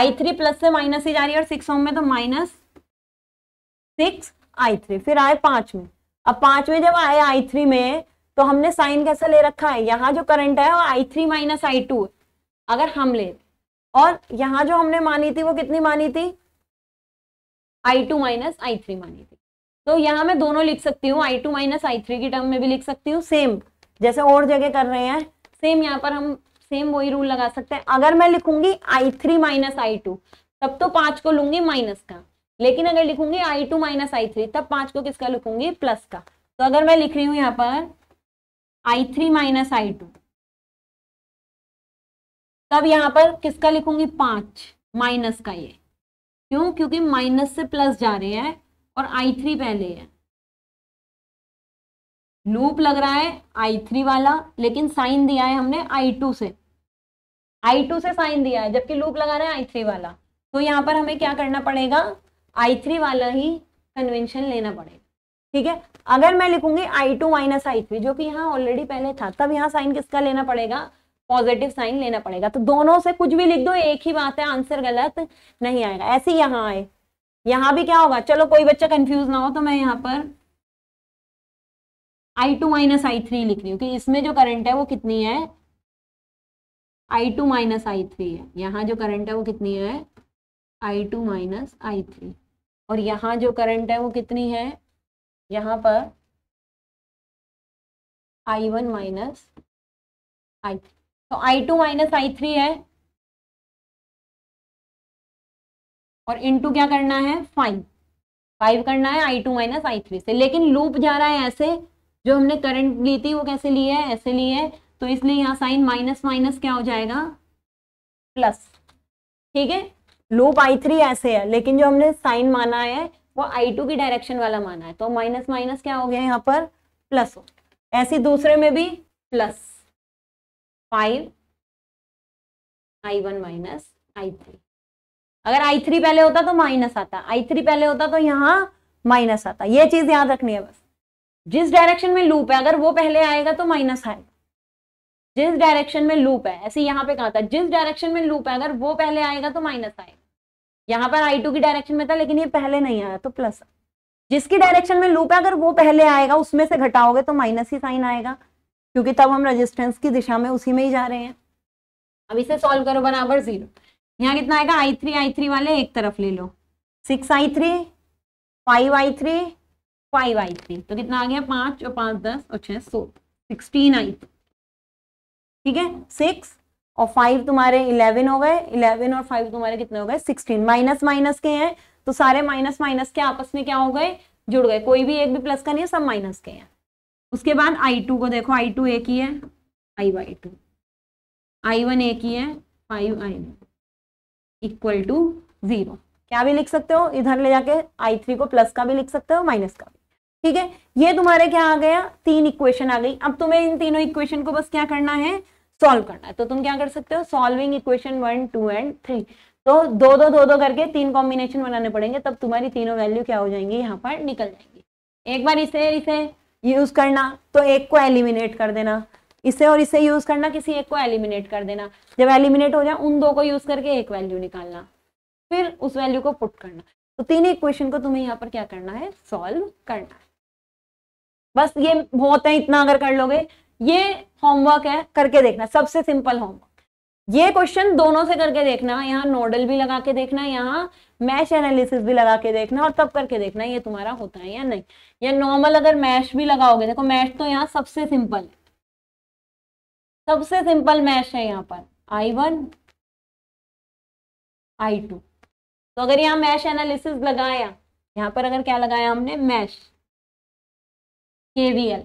S2: आई थ्री प्लस से माइनस ही जा रही है और सिक्स होम में तो माइनस सिक्स आई थ्री फिर आए पांच में अब पांच में जब आए आई थ्री में तो हमने साइन कैसा ले रखा है यहाँ जो करंट है वो I three minus I two अगर हम ले और यहाँ जो हमने मानी थी वो कितनी मानी थी I two minus I three मानी थी तो यहाँ मैं दोनों लिख सकती हूँ I two minus I three की टर्म में भी लिख सकती हूँ सेम जैसे और जगह कर रहे हैं सेम यहाँ पर हम सेम वही रूल लगा सकते हैं अगर मैं लिखूंगी I three minus I two तब तो पांच को लूंगी माइनस का लेकिन अगर लिखूंगी I two minus I three तब पांच को किसका
S1: लिखूंगी प्लस का तो अगर मैं लिख रही हूँ यहाँ पर I three minus I two तब यहाँ पर किसका लिखूंगी पांच माइनस
S2: का ये क्यों क्योंकि माइनस से प्लस जा रहे हैं और आई थ्री पहले है लूप लग रहा है आई थ्री वाला लेकिन साइन दिया है हमने आई टू से आई टू से साइन दिया है जबकि लूप लगा रहा है आई थ्री वाला तो यहां पर हमें क्या करना पड़ेगा आई थ्री वाला ही कन्वेंशन लेना पड़ेगा ठीक है अगर मैं लिखूंगी I two minus I three जो कि यहाँ ऑलरेडी पहले था तब यहाँ साइन किसका लेना पड़ेगा पॉजिटिव साइन लेना पड़ेगा तो दोनों से कुछ भी लिख दो एक ही बात है आंसर गलत नहीं आएगा ऐसे यहाँ आए यहां भी क्या होगा चलो कोई बच्चा कंफ्यूज ना हो तो मैं यहाँ पर
S1: I two minus I three लिख रही हूँ कि इसमें जो करंट है वो कितनी है I two minus I three है यहाँ जो करंट है वो कितनी है I two minus I three और यहाँ जो करंट है वो कितनी है यहाँ पर आई वन माइनस आई तो I two minus I three है और इनटू क्या करना है फाइव फाइव करना है I two minus I three से
S2: लेकिन लूप जा रहा है ऐसे जो हमने करंट ली थी वो कैसे ली है ऐसे ली है तो इसलिए यहाँ साइन माइनस माइनस क्या हो जाएगा प्लस ठीक है लूप आई थ्री ऐसे है लेकिन जो हमने साइन माना है वो आई टू की डायरेक्शन वाला माना है तो माइनस
S1: माइनस क्या हो गया यहाँ पर प्लस हो ऐसे दूसरे में भी plus five I one minus I three
S2: अगर आई थ्री पहले होता तो माइनस आता
S1: आई थ्री पहले होता तो यहाँ माइनस आता ये चीज याद रखनी
S2: है बस जिस डायरेक्शन में लूप है अगर वो पहले आएगा तो माइनस आएगा जिस डायरेक्शन में लूप है ऐसे यहाँ पे कहा था जिस डायरेक्शन में लूप है अगर वो पहले आएगा तो माइनस आएगा यहाँ पर आई टू की डायरेक्शन में था लेकिन ये पहले नहीं आया तो प्लस जिसकी डायरेक्शन में लूप है अगर वो पहले आएगा उसमें से घटाओगे तो माइनस ही साइन आएगा क्योंकि तब हम रेजिस्टेंस की दिशा में उसी में ही जा रहे हैं अब इसे सॉल्व करो बराबर जीरो यहाँ कितना आएगा आई थ्री आई थ्री वाले एक तरफ ले लो six I three five I three five I three तो कितना आ गया पांच और पांच दस और छह सो सिक्सटीन आई ठीक है सिक्स और फाइव तुम्हारे इलेवन हो गए इलेवन और फाइव तुम्हारे कितने हो गए सिक्सटीन माइनस माइनस के हैं तो सारे माइनस माइनस के आपस में क्या हो गए जुड़ गए कोई भी एक भी प्लस का नहीं है सब माइनस के हैं उसके बाद आई टू को देखो आई टू एक ही है I Y two I one एक ही है five I one equal to zero क्या भी लिख सकते हो इधर ले जाके आई थ्री को प्लस का भी लिख सकते हो माइनस का भी ठीक है ये तुम्हारे क्या आ गया तीन इक्वेशन आ गई अब तुम्हें इन तीनों इक्वेशन को बस क्या करना है सॉल्व करना है तो तुम क्या कर सकते हो solving equation one two and three तो दो दो दो दो करके तीन कॉम्बिनेशन बनाने पड़ेंगे तब तुम्हारी तीनों वैल्यू क्या हो जाएंगी यहाँ पर निकल जाएंगी एक बार इसे इसे यूज करना तो एक को एलिमिनेट कर देना इसे और इसे यूज करना किसी एक को एलिमिनेट कर देना जब एलिमिनेट हो जाए उन दो को यूज करके एक वैल्यू निकालना फिर उस वैल्यू को पुट करना तो तीन इक्वेशन को तुम्हें यहाँ पर क्या करना है सॉल्व करना है बस ये बहुत है इतना अगर कर लोगे ये होमवर्क है करके देखना सबसे सिंपल होमवर्क ये क्वेश्चन दोनों से करके देखना यहाँ नोडल भी लगा के देखना यहाँ मैश एनालिसिस भी लगा के देखना और तब करके देखना ये तुम्हारा होता है या नहीं या
S1: नॉर्मल अगर मैश भी लगाओगे देखो मैश तो यहाँ सबसे सिंपल है सबसे सिंपल मैश है यहाँ पर आई वन आई टू तो अगर यहाँ मैश एनालिसिस लगाया यहाँ पर अगर क्या लगाया हमने मैश केवीएल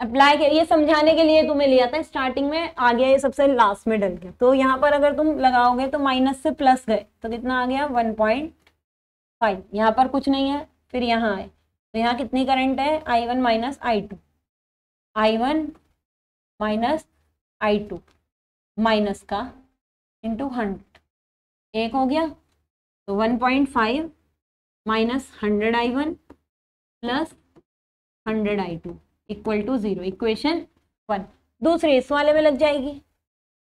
S1: अप्लाई कर ये समझाने के लिए तुम्हें लिया था स्टार्टिंग
S2: में आ गया ये सबसे लास्ट में डल गया तो यहाँ पर अगर तुम लगाओगे तो माइनस से प्लस गए तो कितना आ गया वन पॉइंट फाइव यहाँ पर कुछ नहीं है फिर यहाँ आए तो यहाँ कितनी
S1: करंट है I one minus I two I one minus I two minus का इंटू हंड्रेड एक हो गया तो one point five minus hundred I one plus
S2: hundred I two equal to zero equation one दूसरे इस वाले में लग जाएगी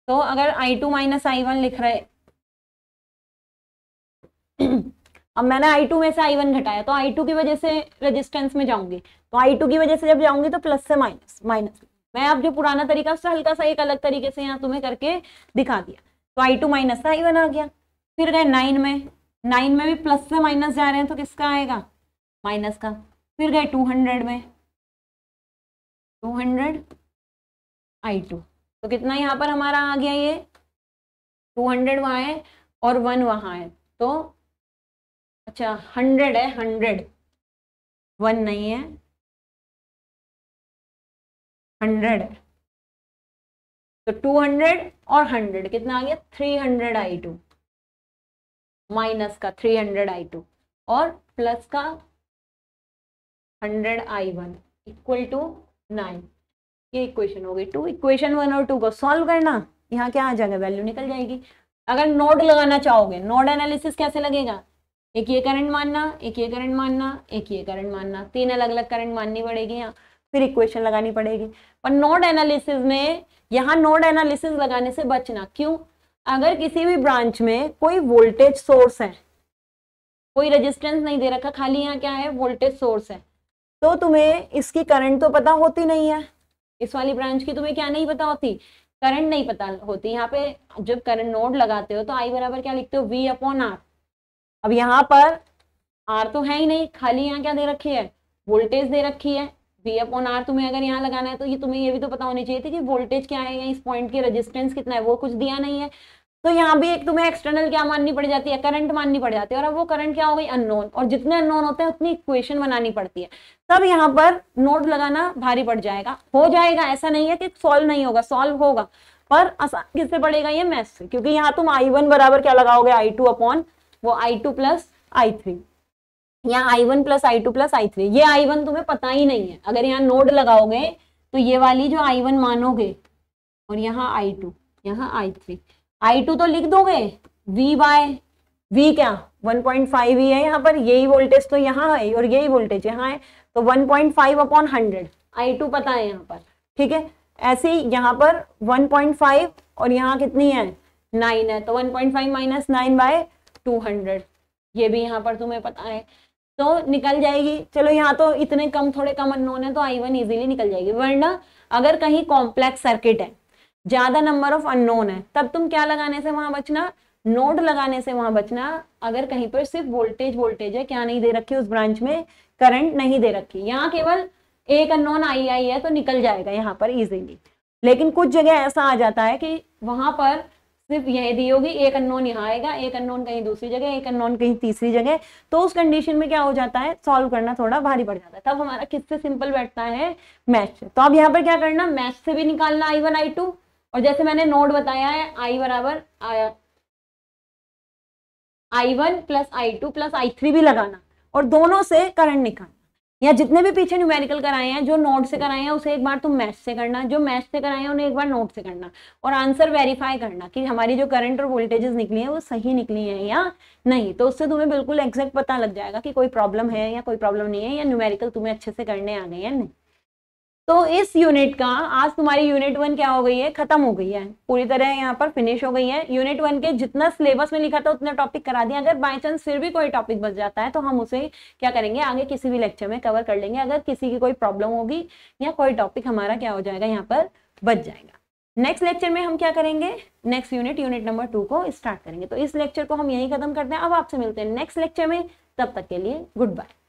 S2: तो अगर I two minus I one लिख रहे अब मैंने आई टू में से आई वन घटाया तो आई टू की वजह से रेजिस्टेंस में जाऊंगी तो आई टू की वजह से जब जाऊंगी तो प्लस से माइनस माइनस मैं अब जो पुराना तरीका उससे हल्का सा एक अलग तरीके से यहाँ तुम्हें करके दिखा दिया तो आई टू माइनस से आई वन आ गया फिर गए नाइन में नाइन में भी प्लस से माइनस जा रहे हैं तो किसका आएगा माइनस का फिर गए
S1: टू हंड्रेड में टू हंड्रेड आई टू तो कितना यहाँ पर हमारा आ गया ये टू हंड्रेड वहाँ है और वन वहाँ है तो अच्छा हंड्रेड है हंड्रेड वन नहीं है हंड्रेड है तो टू हंड्रेड और हंड्रेड कितना आ गया three hundred I two minus का थ्री हंड्रेड आई टू और प्लस का
S2: hundred I one equal to nine ये इक्वेशन हो गई टू इक्वेशन वन और टू को सॉल्व करना यहाँ क्या आ जाएगा वैल्यू निकल जाएगी अगर नोड लगाना चाहोगे नोड एनालिसिस कैसे लगेगा एक ये करंट मानना एक ये करंट मानना एक ये करंट मानना तीन अलग अलग करंट माननी पड़ेगी यहाँ फिर इक्वेशन लगानी पड़ेगी पर नोड एनालिसिस में यहाँ नोड एनालिसिस लगाने से बचना क्यों अगर किसी भी ब्रांच में कोई वोल्टेज सोर्स है कोई रेजिस्टेंस नहीं दे रखा खाली यहाँ क्या है वोल्टेज सोर्स है तो तुम्हें इसकी करंट तो पता होती नहीं है इस वाली ब्रांच की तुम्हें क्या नहीं पता होती करंट नहीं पता होती यहाँ पे जब करंट नोड लगाते हो तो आई बराबर क्या लिखते हो वी अपॉन आर अब यहाँ पर आर तो है ही नहीं खाली यहाँ क्या दे रखी है वोल्टेज दे रखी है वी ऑन आर तुम्हें अगर यहाँ लगाना है तो ये तुम्हें ये भी तो पता होनी चाहिए थी कि वोल्टेज क्या है या इस पॉइंट की रेजिस्टेंस कितना है वो कुछ दिया नहीं है तो यहाँ भी एक तुम्हें एक्सटर्नल क्या माननी पड़ जाती है करंट माननी पड़ जाती है और अब वो करंट क्या हो गई अननोन और जितने अननोन होते हैं उतनी इक्वेशन बनानी पड़ती है तब यहाँ पर नोट लगाना भारी पड़ जाएगा हो जाएगा ऐसा नहीं है कि सॉल्व नहीं होगा सॉल्व होगा पर आसान किससे पड़ेगा ये मैथ से क्योंकि यहाँ तुम आई वन बराबर क्या लगाओगे आई टू अपॉन वो I two plus I three या I one plus I two plus I three ये आई वन तुम्हें पता ही नहीं है अगर यहाँ नोड लगाओगे तो ये वाली जो आई वन मानोगे और यहाँ आई टू यहाँ आई थ्री आई टू तो लिख दोगे वी बाय वी क्या वन पॉइंट फाइव ही है यहाँ पर यही वोल्टेज तो यहाँ है और यही वोल्टेज यहाँ है तो one point five upon hundred I two पता है यहाँ पर ठीक है ऐसे ही यहाँ पर वन पॉइंट फाइव और यहाँ कितनी है नाइन है तो one point five minus nine by two hundred ये भी यहाँ पर तुम्हें पता है तो निकल जाएगी चलो यहाँ तो इतने कम थोड़े कम अनोन है तो आई वन ईजिली निकल जाएगी वरना अगर कहीं कॉम्प्लेक्स सर्किट है ज्यादा नंबर ऑफ अनोन है तब तुम क्या लगाने से वहां बचना नोड लगाने से वहां बचना अगर कहीं पर सिर्फ वोल्टेज वोल्टेज है क्या नहीं दे रखी उस ब्रांच में करंट नहीं दे रखी यहाँ केवल एक अनोन आई आई है तो निकल जाएगा यहाँ पर इजीली लेकिन कुछ जगह ऐसा आ जाता है कि वहां पर सिर्फ यही दी होगी एक अनोन यहाँ आएगा एक अनोन कहीं दूसरी जगह एक अनोन कहीं तीसरी जगह तो उस कंडीशन में क्या हो जाता है सॉल्व करना थोड़ा भारी पड़ जाता है तब हमारा किससे सिंपल बैठता है मैच तो अब यहाँ पर क्या करना मैच से भी निकालना आई वन आई टू और जैसे मैंने नोड बताया है आई बराबर आया I one plus I two plus I three भी लगाना और दोनों से करंट निकालना या जितने भी पीछे न्यूमेरिकल कराए हैं जो नोट से कराए हैं उसे एक बार तुम तो मैथ से करना जो मैथ से कराए हैं उन्हें एक बार नोट से करना और आंसर वेरीफाई करना कि हमारी जो करंट और वोल्टेजेस निकली हैं वो सही निकली हैं या नहीं तो उससे तुम्हें बिल्कुल एग्जैक्ट पता लग जाएगा कि कोई प्रॉब्लम है या कोई प्रॉब्लम नहीं है या न्यूमेरिकल तुम्हें अच्छे से करने आ गए या नहीं तो इस यूनिट का आज तुम्हारी यूनिट वन क्या हो गई है खत्म हो गई है पूरी तरह यहाँ पर फिनिश हो गई है यूनिट वन के जितना सिलेबस में लिखा था उतना टॉपिक करा दिया अगर बाई चांस फिर भी कोई टॉपिक बच जाता है तो हम उसे क्या करेंगे आगे किसी भी लेक्चर में कवर कर लेंगे अगर किसी की कोई प्रॉब्लम होगी या कोई टॉपिक हमारा क्या हो जाएगा यहाँ पर बच जाएगा नेक्स्ट लेक्चर में हम क्या करेंगे next unit unit number two को स्टार्ट करेंगे तो इस लेक्चर को हम यही खत्म करते
S1: हैं अब आपसे मिलते हैं नेक्स्ट लेक्चर में तब तक के लिए गुड बाय